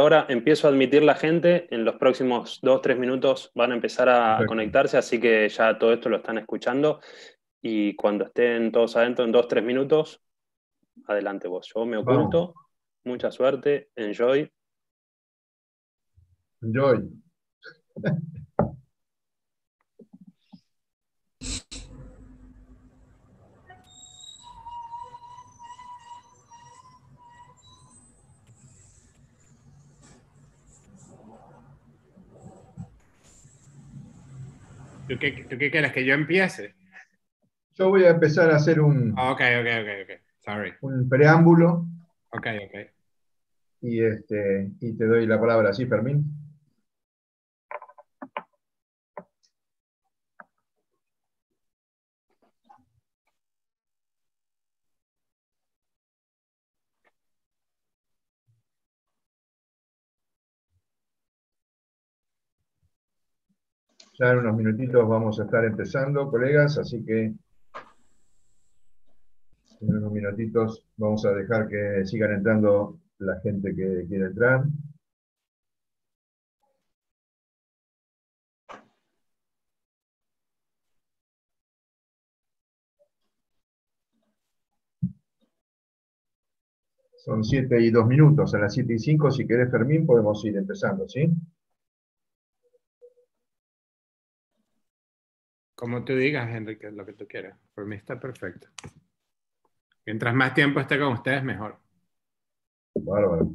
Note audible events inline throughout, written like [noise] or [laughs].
Ahora empiezo a admitir la gente, en los próximos dos, tres minutos van a empezar a conectarse, así que ya todo esto lo están escuchando y cuando estén todos adentro en dos, tres minutos, adelante vos. Yo me oculto, mucha suerte, enjoy. Enjoy. ¿Tú qué, quieres? ¿Que yo empiece? Yo voy a empezar a hacer un. Ah, Sorry. Un preámbulo. Ok, ok. Y, este, y te doy la palabra, ¿sí, Fermín? Ya en unos minutitos vamos a estar empezando, colegas, así que en unos minutitos vamos a dejar que sigan entrando la gente que quiere entrar. Son 7 y 2 minutos. A las 7 y 5, si querés, Fermín, podemos ir empezando, ¿sí? sí Como tú digas, Enrique, lo que tú quieras. Por mí está perfecto. Mientras más tiempo esté con ustedes, mejor. Bárbaro.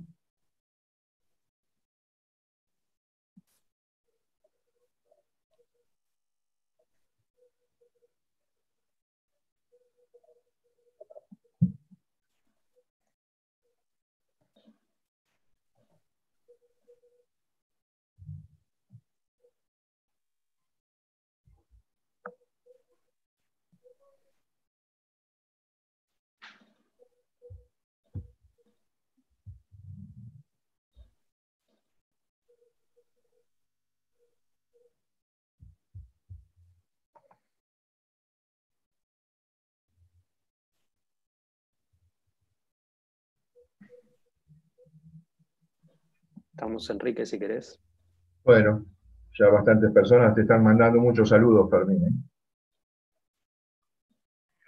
Estamos, Enrique, si querés. Bueno, ya bastantes personas te están mandando muchos saludos, Fermín. ¿eh?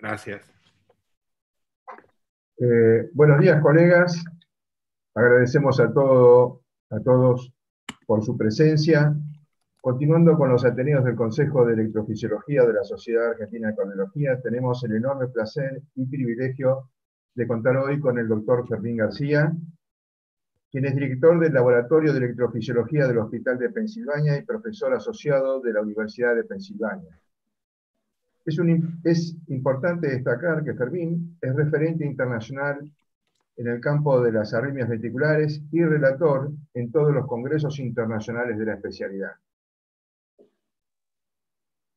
Gracias. Eh, buenos días, colegas. Agradecemos a, todo, a todos por su presencia. Continuando con los Ateneos del Consejo de Electrofisiología de la Sociedad Argentina de Cardiología, tenemos el enorme placer y privilegio de contar hoy con el doctor Fermín García, quien es director del Laboratorio de Electrofisiología del Hospital de Pensilvania y profesor asociado de la Universidad de Pensilvania. Es, importante destacar que Fermín es referente internacional en el campo de las arritmias ventriculares y relator en todos los congresos internacionales de la especialidad.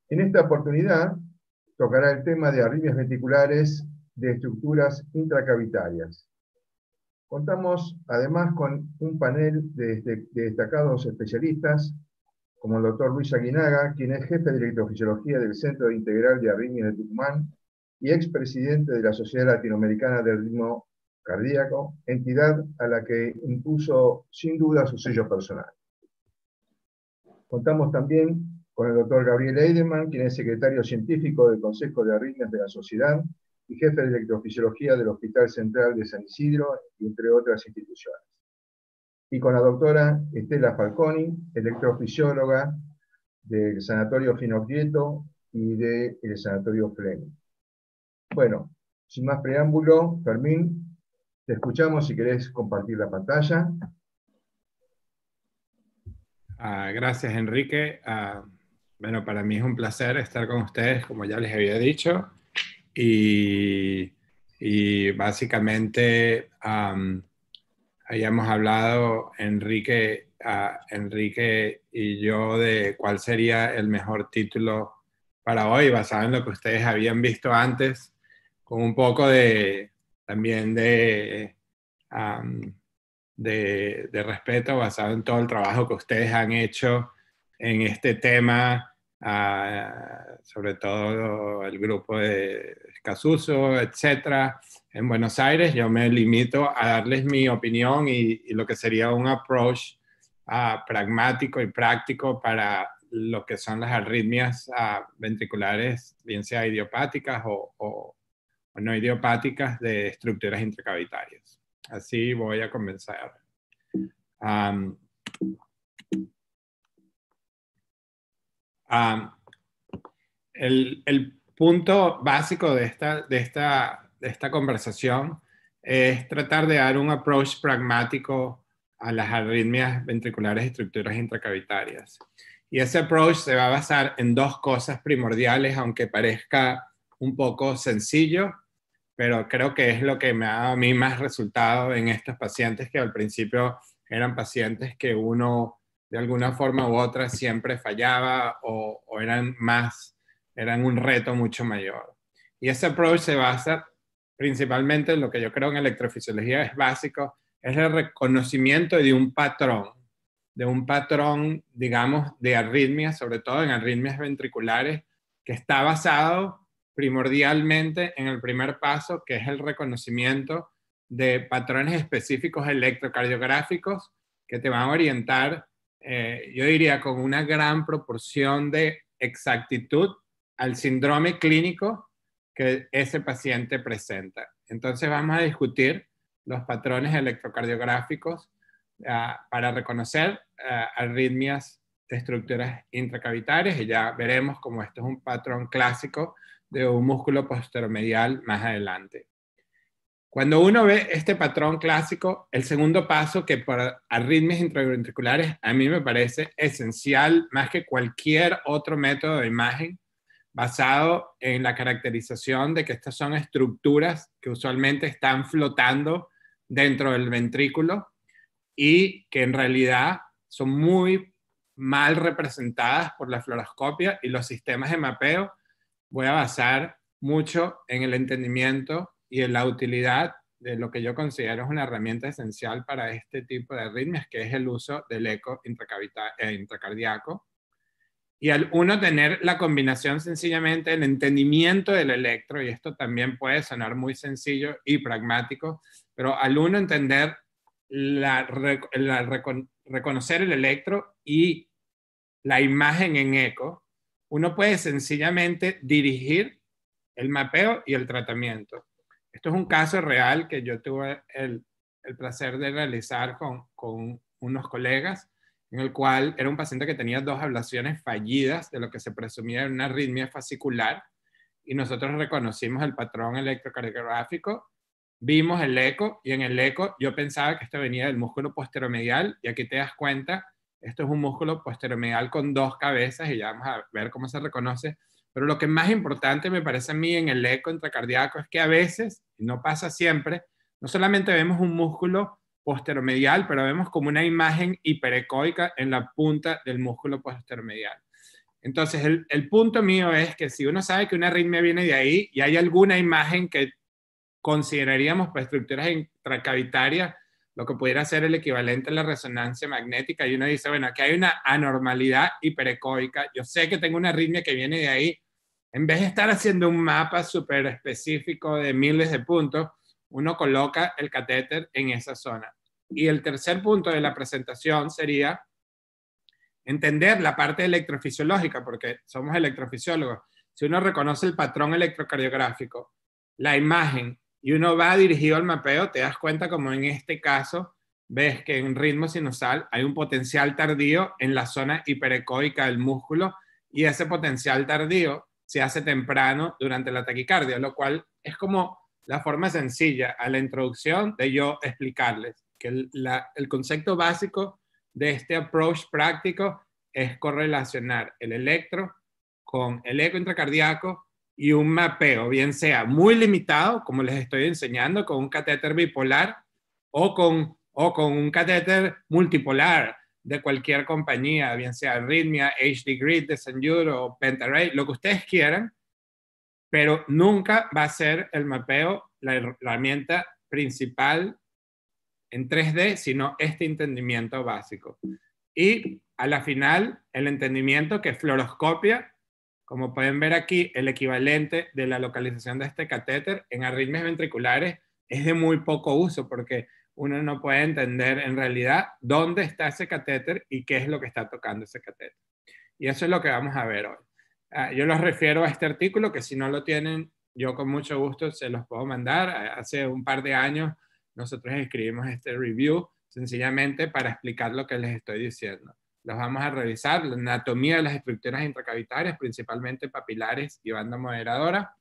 En esta oportunidad tocará el tema de arritmias ventriculares de estructuras intracavitarias. Contamos además con un panel este, de, destacados especialistas, como el doctor Luis Aguinaga, quien es jefe de electrofisiología del Centro Integral de Arritmia de Tucumán y expresidente de la Sociedad Latinoamericana del Ritmo Cardíaco, entidad a la que impuso sin duda su sello personal. Contamos también con el doctor Gabriel Eidemann, quien es secretario científico del Consejo de Arritmias de la Sociedad y jefe de electrofisiología del Hospital Central de San Isidro, entre otras instituciones. Y con la doctora Estela Falconi, electrofisióloga del Sanatorio finoquieto y del Sanatorio Fleming. Bueno, sin más preámbulo, Fermín, te escuchamos si querés compartir la pantalla. Ah, gracias, Enrique. Ah, bueno, para mí es un placer estar con ustedes, como ya les había dicho y, básicamente hayamos hablado Enrique, ah, Enrique y yo de cuál sería el mejor título para hoy, basado en lo que ustedes habían visto antes, con un poco también de respeto basado en todo el trabajo que ustedes han hecho en este tema sobre todo el grupo de Casuso, etcétera, en Buenos Aires, yo me limito a darles mi opinión y, lo que sería un approach ah, pragmático y práctico para lo que son las arritmias ah, ventriculares, bien sea idiopáticas o, no idiopáticas de estructuras intracavitarias. Así voy a comenzar. el, punto básico de esta, de esta conversación es tratar de dar un approach pragmático a las arritmias ventriculares y estructuras intracavitarias. Y ese approach se va a basar en dos cosas primordiales, aunque parezca un poco sencillo, pero creo que es lo que me ha dado a mí más resultado en estos pacientes que al principio eran pacientes que uno de alguna forma u otra siempre fallaba o, eran más, eran un reto mucho mayor. Y ese approach se basa principalmente en lo que yo creo en electrofisiología es básico, es el reconocimiento de un patrón, de un patrón, digamos, de arritmias, sobre todo en arritmias ventriculares, que está basado primordialmente en el primer paso, que es el reconocimiento de patrones específicos electrocardiográficos que te van a orientar eh, yo diría con una gran proporción de exactitud al síndrome clínico que ese paciente presenta. Entonces vamos a discutir los patrones electrocardiográficos ah, para reconocer ah, arritmias de estructuras intracavitarias y ya veremos cómo esto es un patrón clásico de un músculo posteromedial más adelante. Cuando uno ve este patrón clásico, el segundo paso que para arritmias intraventriculares a mí me parece esencial más que cualquier otro método de imagen basado en la caracterización de que estas son estructuras que usualmente están flotando dentro del ventrículo y que en realidad son muy mal representadas por la fluoroscopia y los sistemas de mapeo. Voy a basar mucho en el entendimiento y la utilidad de lo que yo considero es una herramienta esencial para este tipo de ritmos que es el uso del eco eh, intracardíaco. Y al uno tener la combinación sencillamente el entendimiento del electro, y esto también puede sonar muy sencillo y pragmático, pero al uno entender la, reconocer el electro y la imagen en eco, uno puede sencillamente dirigir el mapeo y el tratamiento. Esto es un caso real que yo tuve el, placer de realizar con, unos colegas en el cual era un paciente que tenía dos ablaciones fallidas de lo que se presumía una arritmia fascicular y nosotros reconocimos el patrón electrocardiográfico, vimos el eco y en el eco yo pensaba que esto venía del músculo posteromedial y aquí te das cuenta, esto es un músculo posteromedial con dos cabezas y ya vamos a ver cómo se reconoce, pero lo que más importante me parece a mí en el eco intracardíaco es que a veces, y no pasa siempre, no solamente vemos un músculo posteromedial, pero vemos como una imagen hiperecoica en la punta del músculo posteromedial. Entonces, el, punto mío es que si uno sabe que una arritmia viene de ahí y hay alguna imagen que consideraríamos para estructuras intracavitarias lo que pudiera ser el equivalente a la resonancia magnética, y uno dice, bueno, aquí hay una anormalidad hiperecoica, yo sé que tengo una arritmia que viene de ahí, en vez de estar haciendo un mapa súper específico de miles de puntos, uno coloca el catéter en esa zona. Y el tercer punto de la presentación sería entender la parte electrofisiológica, porque somos electrofisiólogos. Si uno reconoce el patrón electrocardiográfico, la imagen y uno va dirigido al mapeo, te das cuenta como en este caso ves que en ritmo sinusal hay un potencial tardío en la zona hiperecoica del músculo y ese potencial tardío se hace temprano durante la taquicardia, lo cual es como la forma sencilla a la introducción de yo explicarles que el, el concepto básico de este approach práctico es correlacionar el electro con el eco intracardíaco y un mapeo, bien sea muy limitado, como les estoy enseñando, con un catéter bipolar o con, o con un catéter multipolar de cualquier compañía, bien sea Rhythmia, HD Grid de o Pentaray, lo que ustedes quieran, pero nunca va a ser el mapeo la herramienta principal en 3D, sino este entendimiento básico. Y a la final, el entendimiento que fluoroscopia como pueden ver aquí, el equivalente de la localización de este catéter en arritmias ventriculares es de muy poco uso porque uno no puede entender en realidad dónde está ese catéter y qué es lo que está tocando ese catéter. Y eso es lo que vamos a ver hoy. Ah, yo los refiero a este artículo que si no lo tienen, yo con mucho gusto se los puedo mandar. Ah, hace un par de años nosotros escribimos este review sencillamente para explicar lo que les estoy diciendo los vamos a revisar, la anatomía de las estructuras intracavitarias, principalmente papilares y banda moderadora,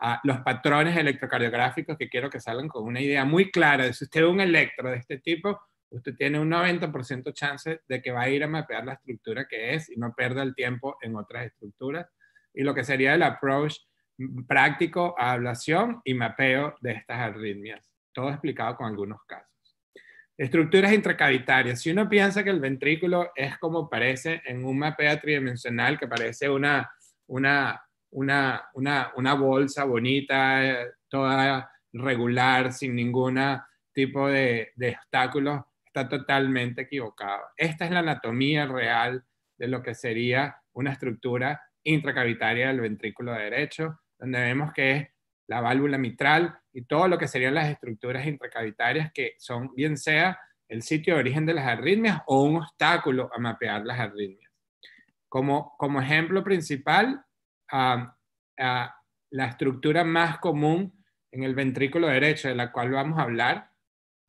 ah, los patrones electrocardiográficos que quiero que salgan con una idea muy clara de si usted es un electro de este tipo, usted tiene un 90% chance de que va a ir a mapear la estructura que es y no pierda el tiempo en otras estructuras. Y lo que sería el approach práctico a ablación y mapeo de estas arritmias, todo explicado con algunos casos. Estructuras intracavitarias. Si uno piensa que el ventrículo es como parece en un mapeo tridimensional, que parece una, una, una, bolsa bonita, eh, toda regular, sin ningún tipo de, de obstáculos, está totalmente equivocado. Esta es la anatomía real de lo que sería una estructura intracavitaria del ventrículo derecho, donde vemos que es la válvula mitral y todo lo que serían las estructuras intracavitarias que son bien sea el sitio de origen de las arritmias o un obstáculo a mapear las arritmias. Como, ejemplo principal, la estructura más común en el ventrículo derecho de la cual vamos a hablar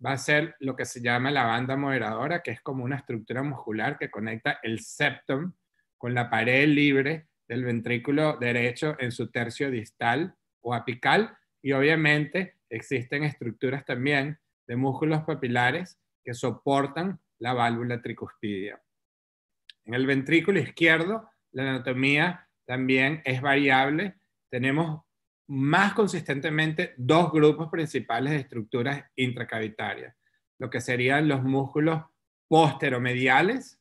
va a ser lo que se llama la banda moderadora, que es como una estructura muscular que conecta el septum con la pared libre del ventrículo derecho en su tercio distal o apical y obviamente existen estructuras también de músculos papilares que soportan la válvula tricuspidia. En el ventrículo izquierdo, la anatomía también es variable. Tenemos más consistentemente dos grupos principales de estructuras intracavitarias, lo que serían los músculos posteromediales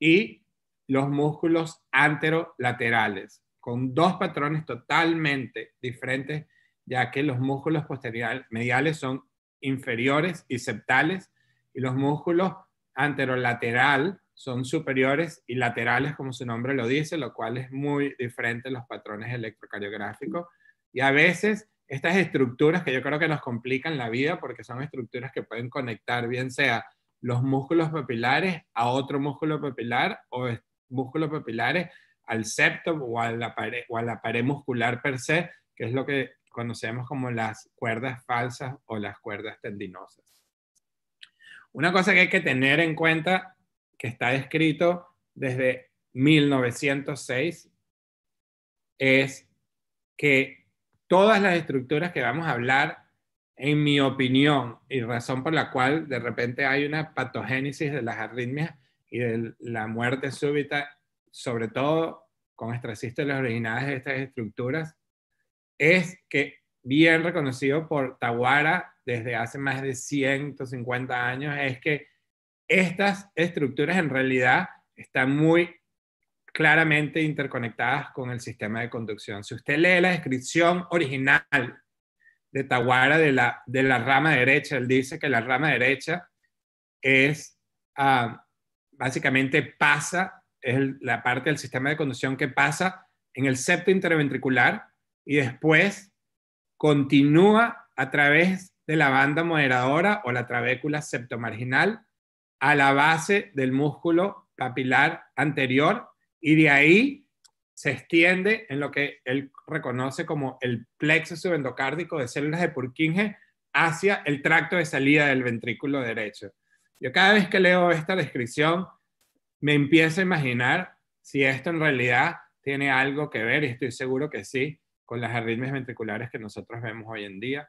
y los músculos anterolaterales con dos patrones totalmente diferentes, ya que los músculos posteriores mediales son inferiores y septales y los músculos anterolateral son superiores y laterales, como su nombre lo dice, lo cual es muy diferente a los patrones electrocardiográficos. Y a veces estas estructuras que yo creo que nos complican la vida porque son estructuras que pueden conectar bien sea los músculos papilares a otro músculo papilar o músculos papilares al septo o a, la pared, o a la pared muscular per se, que es lo que conocemos como las cuerdas falsas o las cuerdas tendinosas. Una cosa que hay que tener en cuenta, que está escrito desde 1906, es que todas las estructuras que vamos a hablar, en mi opinión, y razón por la cual de repente hay una patogénesis de las arritmias y de la muerte súbita sobre todo con las originales de estas estructuras, es que bien reconocido por Tawara desde hace más de 150 años, es que estas estructuras en realidad están muy claramente interconectadas con el sistema de conducción. Si usted lee la descripción original de Tawara de la, rama derecha, él dice que la rama derecha es, ah, básicamente pasa es la parte del sistema de conducción que pasa en el septo interventricular y después continúa a través de la banda moderadora o la trabécula septomarginal a la base del músculo papilar anterior y de ahí se extiende en lo que él reconoce como el plexo subendocárdico de células de Purkinje hacia el tracto de salida del ventrículo derecho. Yo cada vez que leo esta descripción me empiezo a imaginar si esto en realidad tiene algo que ver, y estoy seguro que sí, con las arritmias ventriculares que nosotros vemos hoy en día.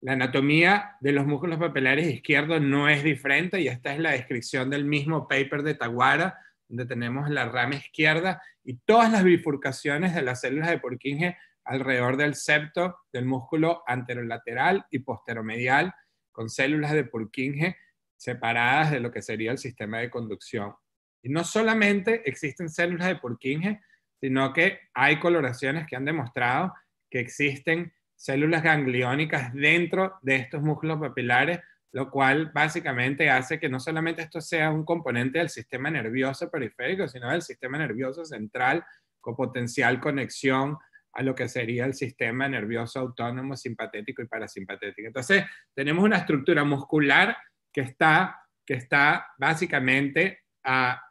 La anatomía de los músculos papilares izquierdos no es diferente y esta es la descripción del mismo paper de Taguara, donde tenemos la rama izquierda y todas las bifurcaciones de las células de Purkinje alrededor del septo del músculo anterolateral y posteromedial con células de Purkinje separadas de lo que sería el sistema de conducción y no solamente existen células de Purkinje, sino que hay coloraciones que han demostrado que existen células gangliónicas dentro de estos músculos papilares, lo cual básicamente hace que no solamente esto sea un componente del sistema nervioso periférico, sino del sistema nervioso central con potencial conexión a lo que sería el sistema nervioso autónomo simpatético y parasimpatético. Entonces, tenemos una estructura muscular que está, que está básicamente a,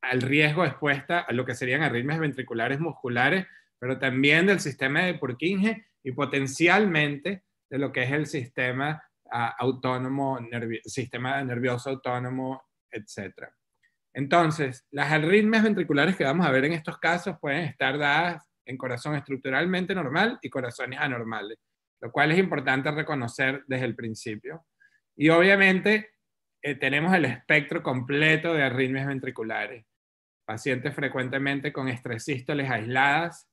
al riesgo expuesta a lo que serían arritmias ventriculares musculares, pero también del sistema de Purkinje y potencialmente de lo que es el sistema ah, autónomo, sistema nervioso autónomo, etc. Entonces, las arritmias ventriculares que vamos a ver en estos casos pueden estar dadas en corazón estructuralmente normal y corazones anormales, lo cual es importante reconocer desde el principio. Y obviamente eh, tenemos el espectro completo de arritmias ventriculares. Pacientes frecuentemente con estresístoles aisladas,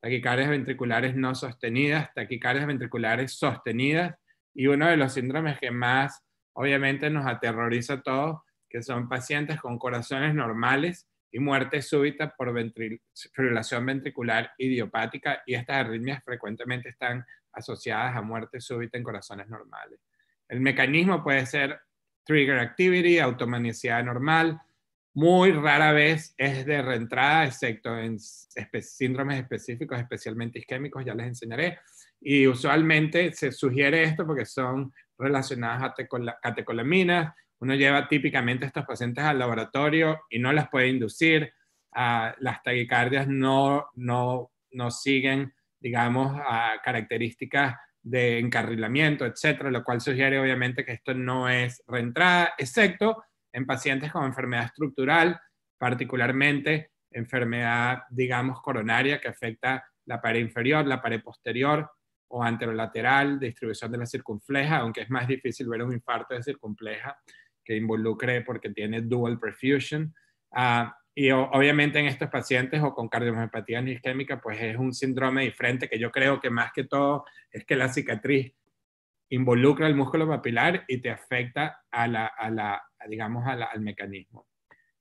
taquicardias ventriculares no sostenidas, taquicardias ventriculares sostenidas y uno de los síndromes que más obviamente nos aterroriza a todos, que son pacientes con corazones normales y muerte súbita por fibrilación ventricular idiopática y estas arritmias frecuentemente están asociadas a muerte súbita en corazones normales. El mecanismo puede ser trigger activity, automanicidad normal. Muy rara vez es de reentrada, excepto en síndromes específicos, especialmente isquémicos, ya les enseñaré. Y usualmente se sugiere esto porque son relacionadas a catecolaminas. Uno lleva típicamente a estos pacientes al laboratorio y no las puede inducir. Ah, las taquicardias no, no, siguen, digamos, características de encarrilamiento, etcétera, lo cual sugiere obviamente que esto no es reentrada, excepto en pacientes con enfermedad estructural, particularmente enfermedad, digamos, coronaria que afecta la pared inferior, la pared posterior o anterolateral, distribución de la circunfleja, aunque es más difícil ver un infarto de circunfleja que involucre porque tiene dual perfusion. Ah, y obviamente en estos pacientes o con cardiomiopatía no isquémica, pues es un síndrome diferente que yo creo que más que todo es que la cicatriz involucra el músculo papilar y te afecta a la, digamos, al mecanismo.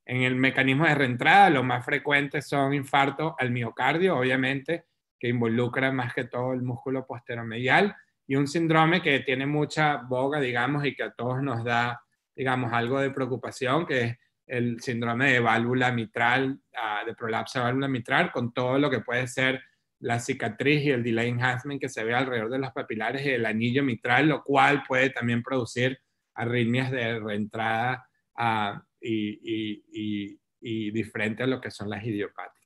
En el mecanismo de reentrada, lo más frecuente son infartos al miocardio, obviamente, que involucra más que todo el músculo posteromedial y un síndrome que tiene mucha boga, digamos, y que a todos nos da, digamos, algo de preocupación, que es el síndrome de válvula mitral, ah, de prolapsa de válvula mitral, con todo lo que puede ser la cicatriz y el delay enhancement que se ve alrededor de los papilares y el anillo mitral, lo cual puede también producir arritmias de reentrada ah, y, y, diferente a lo que son las idiopáticas.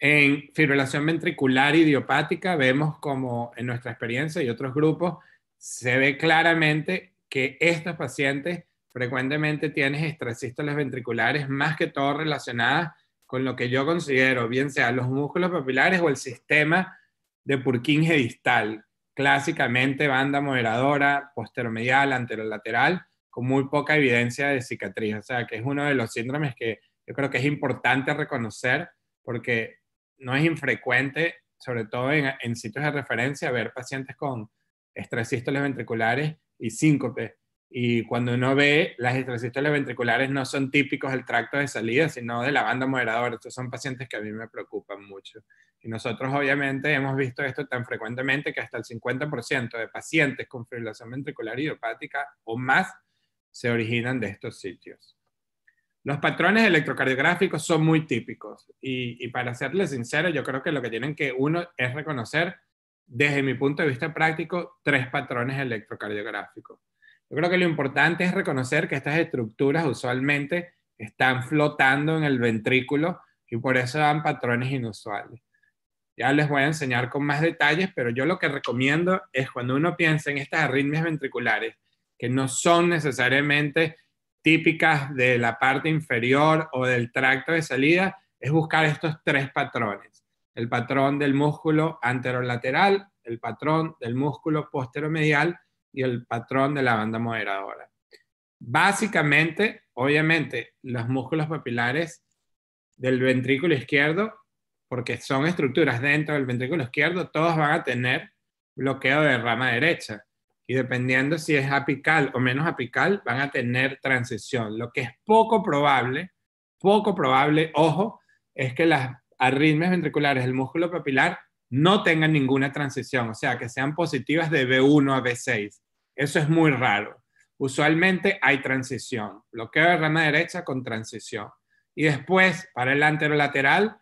En fibrilación ventricular idiopática vemos como en nuestra experiencia y otros grupos se ve claramente que estos pacientes frecuentemente tienes estrasístoles ventriculares más que todo relacionadas con lo que yo considero, bien sea los músculos papilares o el sistema de Purkinje distal, clásicamente banda moderadora, posteromedial, anterolateral, con muy poca evidencia de cicatriz. O sea, que es uno de los síndromes que yo creo que es importante reconocer porque no es infrecuente, sobre todo en, sitios de referencia, ver pacientes con estrasístoles ventriculares y síncope y cuando uno ve, las extracistoles ventriculares no son típicos del tracto de salida, sino de la banda moderadora. Estos son pacientes que a mí me preocupan mucho. Y nosotros obviamente hemos visto esto tan frecuentemente que hasta el 50% de pacientes con fibrilación ventricular idiopática o más se originan de estos sitios. Los patrones electrocardiográficos son muy típicos y, para serles sincero, yo creo que lo que tienen que uno es reconocer, desde mi punto de vista práctico, tres patrones electrocardiográficos yo creo que lo importante es reconocer que estas estructuras usualmente están flotando en el ventrículo y por eso dan patrones inusuales. Ya les voy a enseñar con más detalles, pero yo lo que recomiendo es cuando uno piensa en estas arritmias ventriculares, que no son necesariamente típicas de la parte inferior o del tracto de salida, es buscar estos tres patrones. El patrón del músculo anterolateral, el patrón del músculo posteromedial y el patrón de la banda moderadora. Básicamente, obviamente, los músculos papilares del ventrículo izquierdo, porque son estructuras dentro del ventrículo izquierdo, todos van a tener bloqueo de rama derecha. Y dependiendo si es apical o menos apical, van a tener transición. Lo que es poco probable, poco probable, ojo, es que las arritmias ventriculares del músculo papilar no tengan ninguna transición, o sea, que sean positivas de B1 a B6. Eso es muy raro. Usualmente hay transición, bloqueo de rama derecha con transición. Y después, para el anterolateral,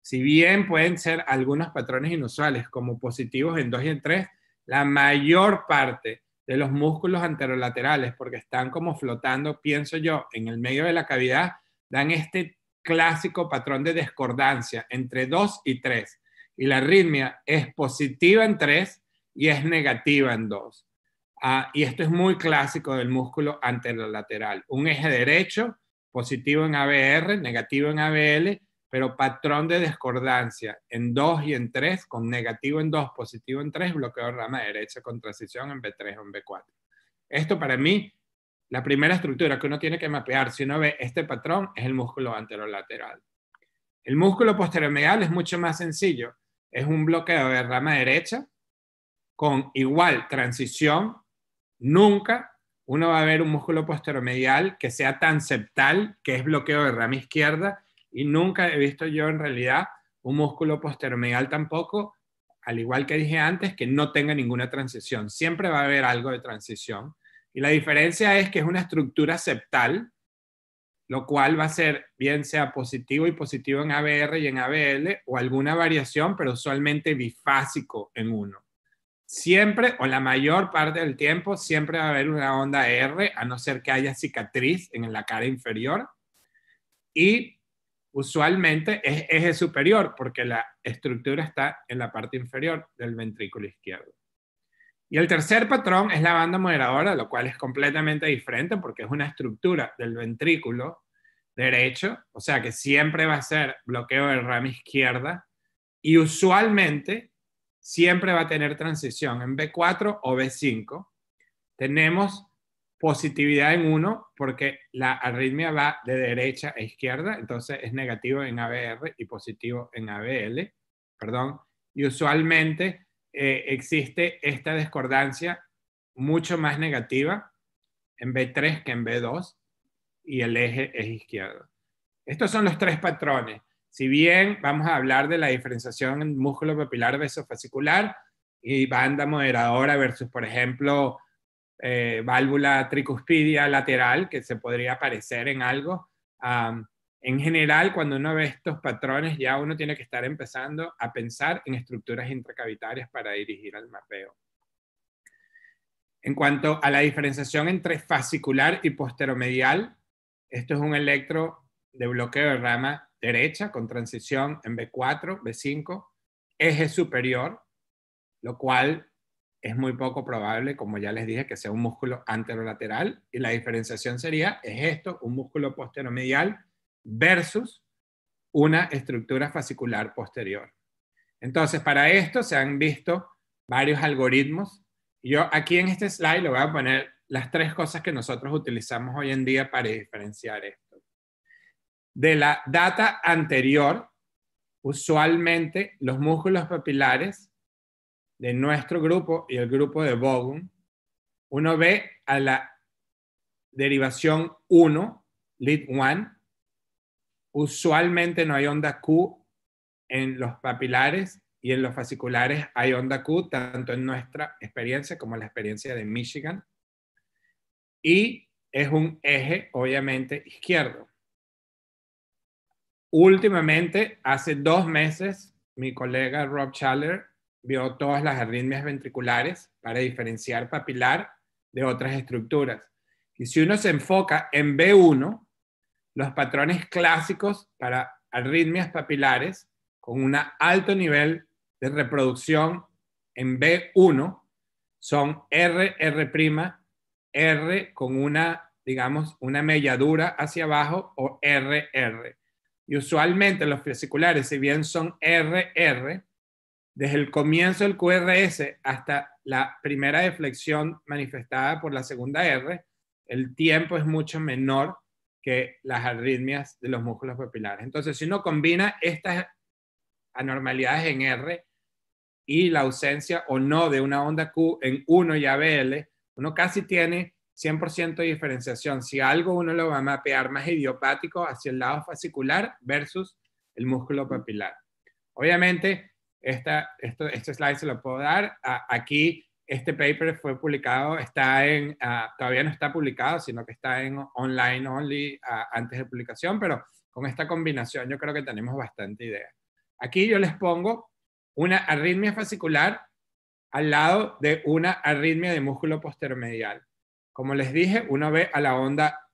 si bien pueden ser algunos patrones inusuales, como positivos en 2 y en 3, la mayor parte de los músculos anterolaterales, porque están como flotando, pienso yo, en el medio de la cavidad, dan este clásico patrón de discordancia entre 2 y 3. Y la arritmia es positiva en 3 y es negativa en 2. Ah, y esto es muy clásico del músculo anterolateral. Un eje derecho, positivo en ABR, negativo en ABL, pero patrón de discordancia en 2 y en 3, con negativo en 2, positivo en 3, bloqueo de rama derecha con transición en B3 o en B4. Esto para mí, la primera estructura que uno tiene que mapear si uno ve este patrón es el músculo anterolateral. El músculo posteromedial es mucho más sencillo. Es un bloqueo de rama derecha con igual transición Nunca uno va a ver un músculo posteromedial que sea tan septal, que es bloqueo de rama izquierda, y nunca he visto yo en realidad un músculo posteromedial tampoco, al igual que dije antes, que no tenga ninguna transición. Siempre va a haber algo de transición. Y la diferencia es que es una estructura septal, lo cual va a ser bien sea positivo y positivo en ABR y en ABL, o alguna variación, pero usualmente bifásico en uno siempre o la mayor parte del tiempo siempre va a haber una onda R, a no ser que haya cicatriz en la cara inferior. Y usualmente es eje superior porque la estructura está en la parte inferior del ventrículo izquierdo. Y el tercer patrón es la banda moderadora, lo cual es completamente diferente porque es una estructura del ventrículo derecho, o sea que siempre va a ser bloqueo de rama izquierda y usualmente siempre va a tener transición en B4 o B5. Tenemos positividad en 1 porque la arritmia va de derecha a izquierda, entonces es negativo en ABR y positivo en ABL, perdón. Y usualmente eh, existe esta discordancia mucho más negativa en B3 que en B2 y el eje es izquierdo. Estos son los tres patrones. Si bien vamos a hablar de la diferenciación en músculo papilar fascicular y banda moderadora versus, por ejemplo, eh, válvula tricuspidia lateral, que se podría parecer en algo. en general, cuando uno ve estos patrones, ya uno tiene que estar empezando a pensar en estructuras intracavitarias para dirigir al mapeo. En cuanto a la diferenciación entre fascicular y posteromedial, esto es un electro de bloqueo de rama derecha con transición en B4, B5, eje superior, lo cual es muy poco probable, como ya les dije, que sea un músculo anterolateral y la diferenciación sería, es esto, un músculo posteromedial versus una estructura fascicular posterior. Entonces, para esto se han visto varios algoritmos. Yo aquí en este slide le voy a poner las tres cosas que nosotros utilizamos hoy en día para diferenciar esto de la data anterior, usualmente los músculos papilares de nuestro grupo y el grupo de Bogum, uno ve a la derivación 1, lead 1, usualmente no hay onda Q en los papilares y en los fasciculares hay onda Q, tanto en nuestra experiencia como en la experiencia de Michigan. Y es un eje, obviamente, izquierdo. Últimamente, hace dos meses, mi colega Rob Challer vio todas las arritmias ventriculares para diferenciar papilar de otras estructuras. Y si uno se enfoca en B1, los patrones clásicos para arritmias papilares con un alto nivel de reproducción en B1 son RR', R con una, digamos, una melladura hacia abajo o RR. Y usualmente los fasciculares, si bien son RR, desde el comienzo del QRS hasta la primera deflexión manifestada por la segunda R, el tiempo es mucho menor que las arritmias de los músculos papilares. Entonces, si uno combina estas anormalidades en R y la ausencia o no de una onda Q en 1 y ABL, uno casi tiene 100% de diferenciación. Si algo uno lo va a mapear más idiopático hacia el lado fascicular versus el músculo papilar. Obviamente, esta, este slide se lo puedo dar. aquí, este paper fue publicado, está en, ah, todavía no está publicado, sino que está en online only ah, antes de publicación, pero con esta combinación yo creo que tenemos bastante idea. Aquí yo les pongo una arritmia fascicular al lado de una arritmia de músculo posteromedial. Como les dije, uno ve a la onda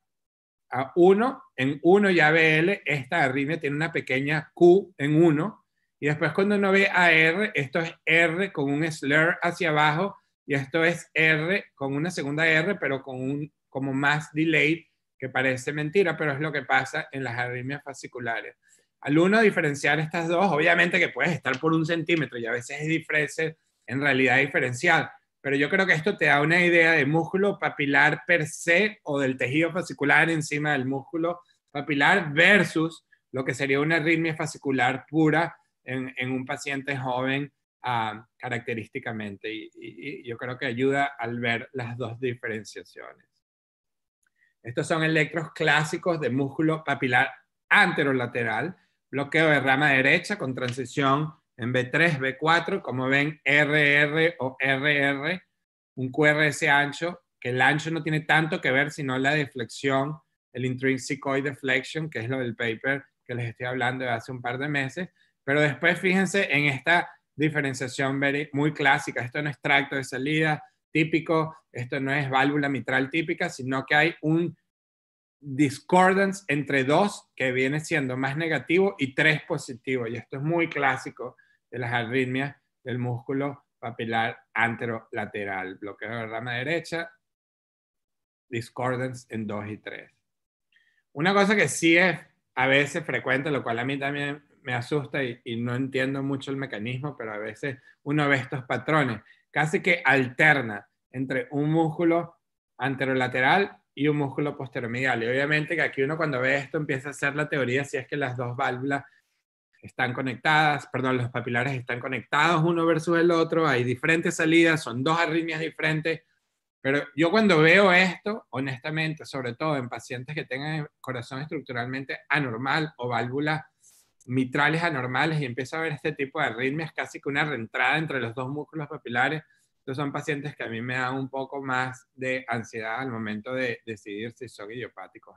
A1, en 1 y L, esta arritmia tiene una pequeña Q en 1, y después cuando uno ve a esto es R con un slur hacia abajo, y esto es R con una segunda R, pero con un como más delay, que parece mentira, pero es lo que pasa en las arritmias fasciculares. Al uno diferenciar estas dos, obviamente que puedes estar por un centímetro y a veces es en realidad diferencial, pero yo creo que esto te da una idea de músculo papilar per se o del tejido fascicular encima del músculo papilar versus lo que sería una arritmia fascicular pura en, un paciente joven ah, característicamente. Y, y, yo creo que ayuda al ver las dos diferenciaciones. Estos son electros clásicos de músculo papilar anterolateral, bloqueo de rama derecha con transición en B3, B4, como ven, RR o RR, un QRS ancho, que el ancho no tiene tanto que ver, sino la deflexión, el intrinsic oil deflection, que es lo del paper que les estoy hablando de hace un par de meses. Pero después fíjense en esta diferenciación muy clásica. Esto no es tracto de salida típico, esto no es válvula mitral típica, sino que hay un discordance entre dos que viene siendo más negativo y tres positivo. Y esto es muy clásico de las arritmias del músculo papilar anterolateral, bloqueo de la rama derecha, discordance en 2 y 3. Una cosa que sí es a veces frecuente, lo cual a mí también me asusta y, no entiendo mucho el mecanismo, pero a veces uno ve estos patrones. Casi que alterna entre un músculo anterolateral y un músculo posteromedial. Y obviamente que aquí uno cuando ve esto empieza a hacer la teoría si es que las dos válvulas están conectadas, perdón, los papilares están conectados uno versus el otro, hay diferentes salidas, son dos arritmias diferentes, pero yo cuando veo esto, honestamente, sobre todo en pacientes que tengan corazón estructuralmente anormal o válvulas mitrales anormales y empiezo a ver este tipo de arritmias, casi que una reentrada entre los dos músculos papilares, son pacientes que a mí me dan un poco más de ansiedad al momento de decidir si son idiopáticos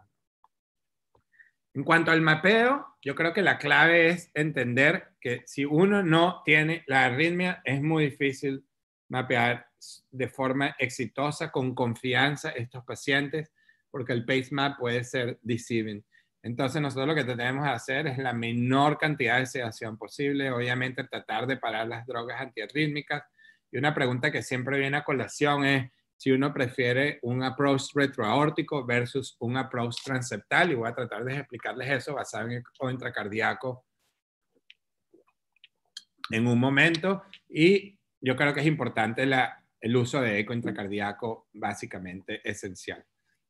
en cuanto al mapeo, yo creo que la clave es entender que si uno no tiene la arritmia, es muy difícil mapear de forma exitosa, con confianza, estos pacientes, porque el pace map puede ser deceiving. Entonces, nosotros lo que tenemos que hacer es la menor cantidad de sedación posible, obviamente tratar de parar las drogas antiarrítmicas. Y una pregunta que siempre viene a colación es, si uno prefiere un approach retroaórtico versus un approach transeptal, y voy a tratar de explicarles eso basado en el intracardíaco en un momento. Y yo creo que es importante el uso de eco intracardíaco básicamente esencial.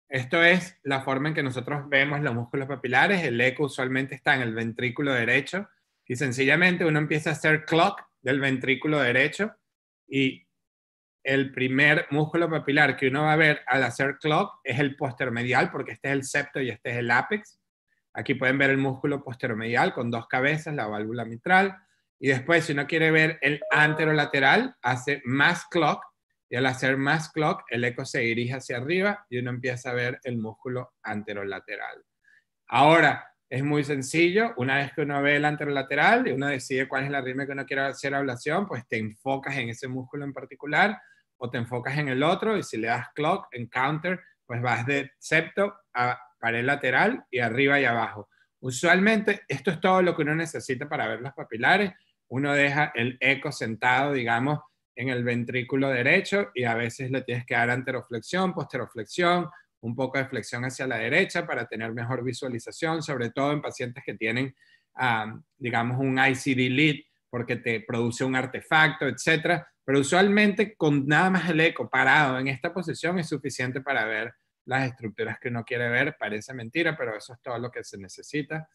Esto es la forma en que nosotros vemos los músculos papilares. El eco usualmente está en el ventrículo derecho y sencillamente uno empieza a hacer clock del ventrículo derecho y el primer músculo papilar que uno va a ver al hacer clock es el posteromedial, porque este es el septo y este es el ápex. Aquí pueden ver el músculo posteromedial con dos cabezas, la válvula mitral. Y después, si uno quiere ver el anterolateral, hace más clock. Y al hacer más clock, el eco se dirige hacia arriba y uno empieza a ver el músculo anterolateral. Ahora, es muy sencillo. Una vez que uno ve el anterolateral y uno decide cuál es la rima que uno quiere hacer ablación, pues te enfocas en ese músculo en particular o te enfocas en el otro y si le das clock en counter, pues vas de septo a pared lateral y arriba y abajo. Usualmente esto es todo lo que uno necesita para ver los papilares. Uno deja el eco sentado, digamos, en el ventrículo derecho y a veces le tienes que dar anteroflexión, posteroflexión, un poco de flexión hacia la derecha para tener mejor visualización, sobre todo en pacientes que tienen, ah, digamos, un ICD lead porque te produce un artefacto, etcétera pero usualmente con nada más el eco parado en esta posición es suficiente para ver las estructuras que uno quiere ver. Parece mentira, pero eso es todo lo que se necesita.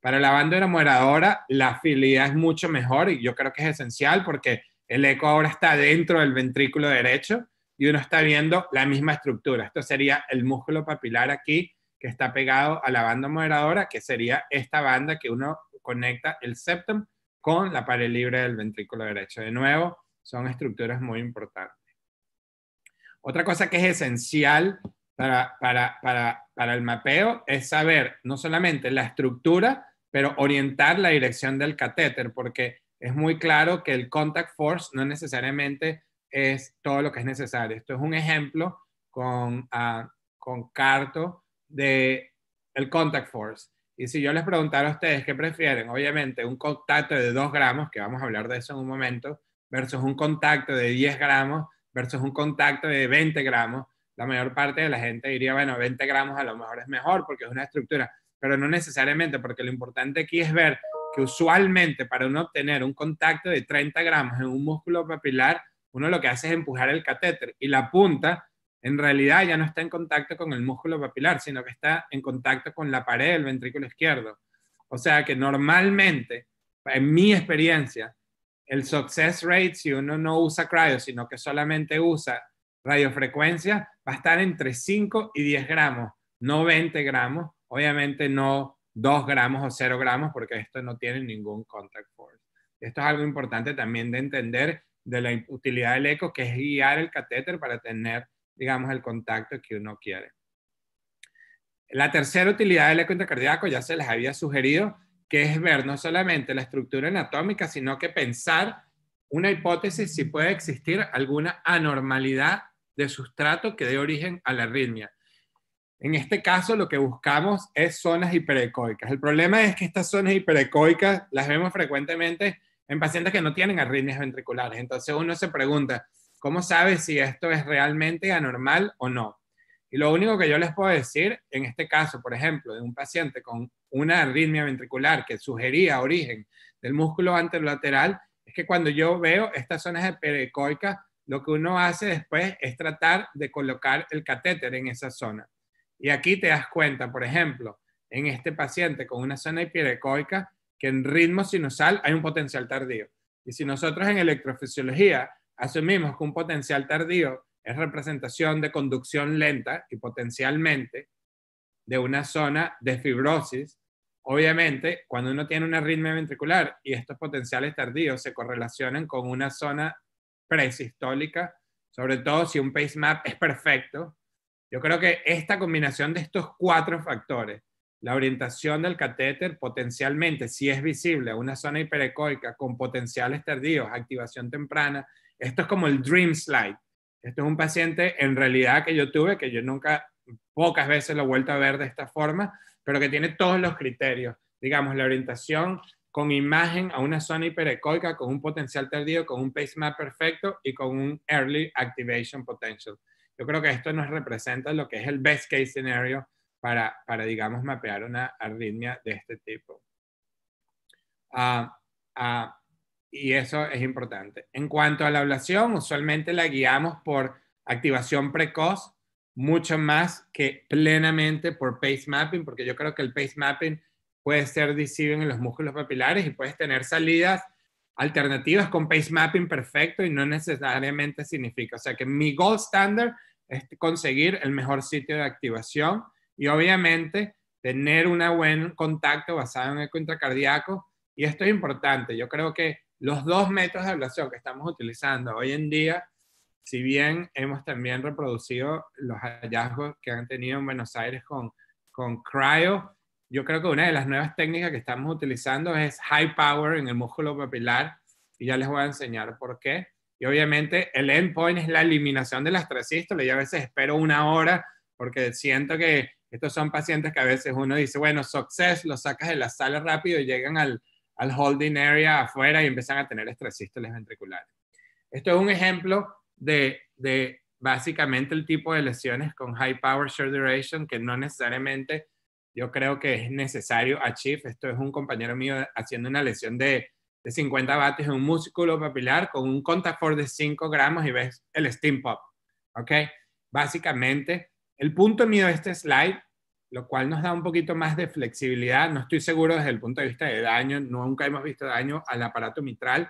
Para la banda moderadora la filia es mucho mejor y yo creo que es esencial porque el eco ahora está dentro del ventrículo derecho y uno está viendo la misma estructura. Esto sería el músculo papilar aquí que está pegado a la banda moderadora, que sería esta banda que uno conecta el septum con la pared libre del ventrículo derecho. De nuevo, son estructuras muy importantes. Otra cosa que es esencial para, el mapeo es saber no solamente la estructura, pero orientar la dirección del catéter, porque es muy claro que el contact force no necesariamente es todo lo que es necesario. Esto es un ejemplo con, ah, Carto de el contact force. Y si yo les preguntara a ustedes qué prefieren, obviamente un contacto de 2 gramos, que vamos a hablar de eso en un momento, versus un contacto de 10 gramos versus un contacto de 20 gramos, la mayor parte de la gente diría, bueno, 20 gramos a lo mejor es mejor porque es una estructura, pero no necesariamente, porque lo importante aquí es ver que usualmente para uno obtener un contacto de 30 gramos en un músculo papilar, uno lo que hace es empujar el catéter y la punta en realidad ya no está en contacto con el músculo papilar, sino que está en contacto con la pared del ventrículo izquierdo. O sea que normalmente, en mi experiencia, el success rate, si uno no usa cryo, sino que solamente usa radiofrecuencia, va a estar entre 5 y 10 gramos, no 20 gramos, obviamente no 2 gramos o 0 gramos, porque esto no tiene ningún contact force. Esto es algo importante también de entender de la utilidad del eco, que es guiar el catéter para tener, digamos, el contacto que uno quiere. La tercera utilidad del eco intracardíaco, ya se les había sugerido, que es ver no solamente la estructura anatómica, sino que pensar una hipótesis si puede existir alguna anormalidad de sustrato que dé origen a la arritmia. En este caso lo que buscamos es zonas hiperecoicas. El problema es que estas zonas hiperecoicas las vemos frecuentemente en pacientes que no tienen arritmias ventriculares. Entonces uno se pregunta, ¿cómo sabe si esto es realmente anormal o no? Y lo único que yo les puedo decir en este caso, por ejemplo, de un paciente con una arritmia ventricular que sugería origen del músculo anterolateral, es que cuando yo veo estas zonas pericoicas, lo que uno hace después es tratar de colocar el catéter en esa zona. Y aquí te das cuenta, por ejemplo, en este paciente con una zona hiperecoica, que en ritmo sinusal hay un potencial tardío. Y si nosotros en electrofisiología asumimos que un potencial tardío es representación de conducción lenta y potencialmente de una zona de fibrosis, Obviamente, cuando uno tiene un arritmia ventricular y estos potenciales tardíos se correlacionan con una zona presistólica, sobre todo si un pace map es perfecto, yo creo que esta combinación de estos cuatro factores, la orientación del catéter potencialmente, si es visible, una zona hiperecoica con potenciales tardíos, activación temprana, esto es como el dream slide. Esto es un paciente en realidad que yo tuve, que yo nunca, pocas veces lo he vuelto a ver de esta forma, pero que tiene todos los criterios, digamos, la orientación con imagen a una zona hiperecoica, con un potencial tardío, con un pace perfecto y con un early activation potential. Yo creo que esto nos representa lo que es el best case scenario para, digamos, mapear una arritmia de este tipo. Ah, ah, y eso es importante. En cuanto a la ablación, usualmente la guiamos por activación precoz mucho más que plenamente por pace mapping, porque yo creo que el pace mapping puede ser disiven en los músculos papilares y puedes tener salidas alternativas con pace mapping perfecto y no necesariamente significa. O sea que mi goal standard es conseguir el mejor sitio de activación y obviamente tener un buen contacto basado en el cardíaco Y esto es importante. Yo creo que los dos métodos de ablación que estamos utilizando hoy en día si bien hemos también reproducido los hallazgos que han tenido en Buenos Aires con, con cryo, yo creo que una de las nuevas técnicas que estamos utilizando es high power en el músculo papilar y ya les voy a enseñar por qué. Y obviamente el endpoint es la eliminación de las trasístoles. y a veces espero una hora porque siento que estos son pacientes que a veces uno dice, bueno, success, los sacas de la sala rápido y llegan al, holding area afuera y empiezan a tener estresístoles ventriculares. Esto es un ejemplo de, básicamente el tipo de lesiones con high power short duration que no necesariamente yo creo que es necesario achieve. Esto es un compañero mío haciendo una lesión de, de 50 vatios en un músculo papilar con un force de 5 gramos y ves el steam pop. ¿Ok? Básicamente, el punto mío de este slide, lo cual nos da un poquito más de flexibilidad, no estoy seguro desde el punto de vista de daño, nunca hemos visto daño al aparato mitral,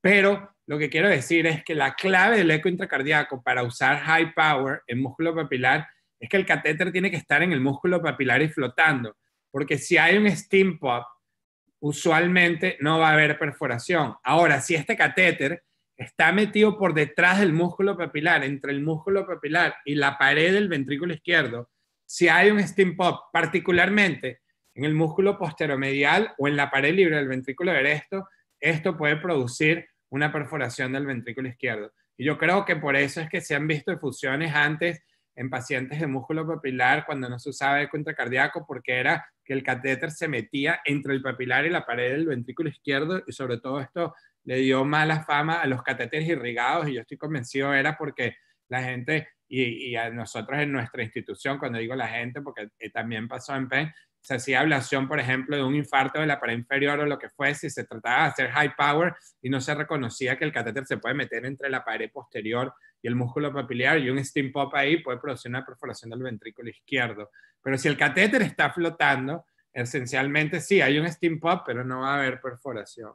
pero lo que quiero decir es que la clave del eco intracardíaco para usar high power en músculo papilar es que el catéter tiene que estar en el músculo papilar y flotando, porque si hay un steam pop, usualmente no va a haber perforación. Ahora, si este catéter está metido por detrás del músculo papilar, entre el músculo papilar y la pared del ventrículo izquierdo, si hay un steam pop, particularmente en el músculo posteromedial o en la pared libre del ventrículo derecho, esto puede producir una perforación del ventrículo izquierdo. Y yo creo que por eso es que se han visto efusiones antes en pacientes de músculo papilar cuando no se usaba el contracardiaco porque era que el catéter se metía entre el papilar y la pared del ventrículo izquierdo y sobre todo esto le dio mala fama a los catéteres irrigados y yo estoy convencido era porque la gente y, y, a nosotros en nuestra institución, cuando digo la gente, porque eh, también pasó en PEN, se hacía ablación, por ejemplo, de un infarto de la pared inferior o lo que fuese, se trataba de hacer high power y no se reconocía que el catéter se puede meter entre la pared posterior y el músculo papilar y un steam pop ahí puede producir una perforación del ventrículo izquierdo. Pero si el catéter está flotando, esencialmente sí, hay un steam pop, pero no va a haber perforación.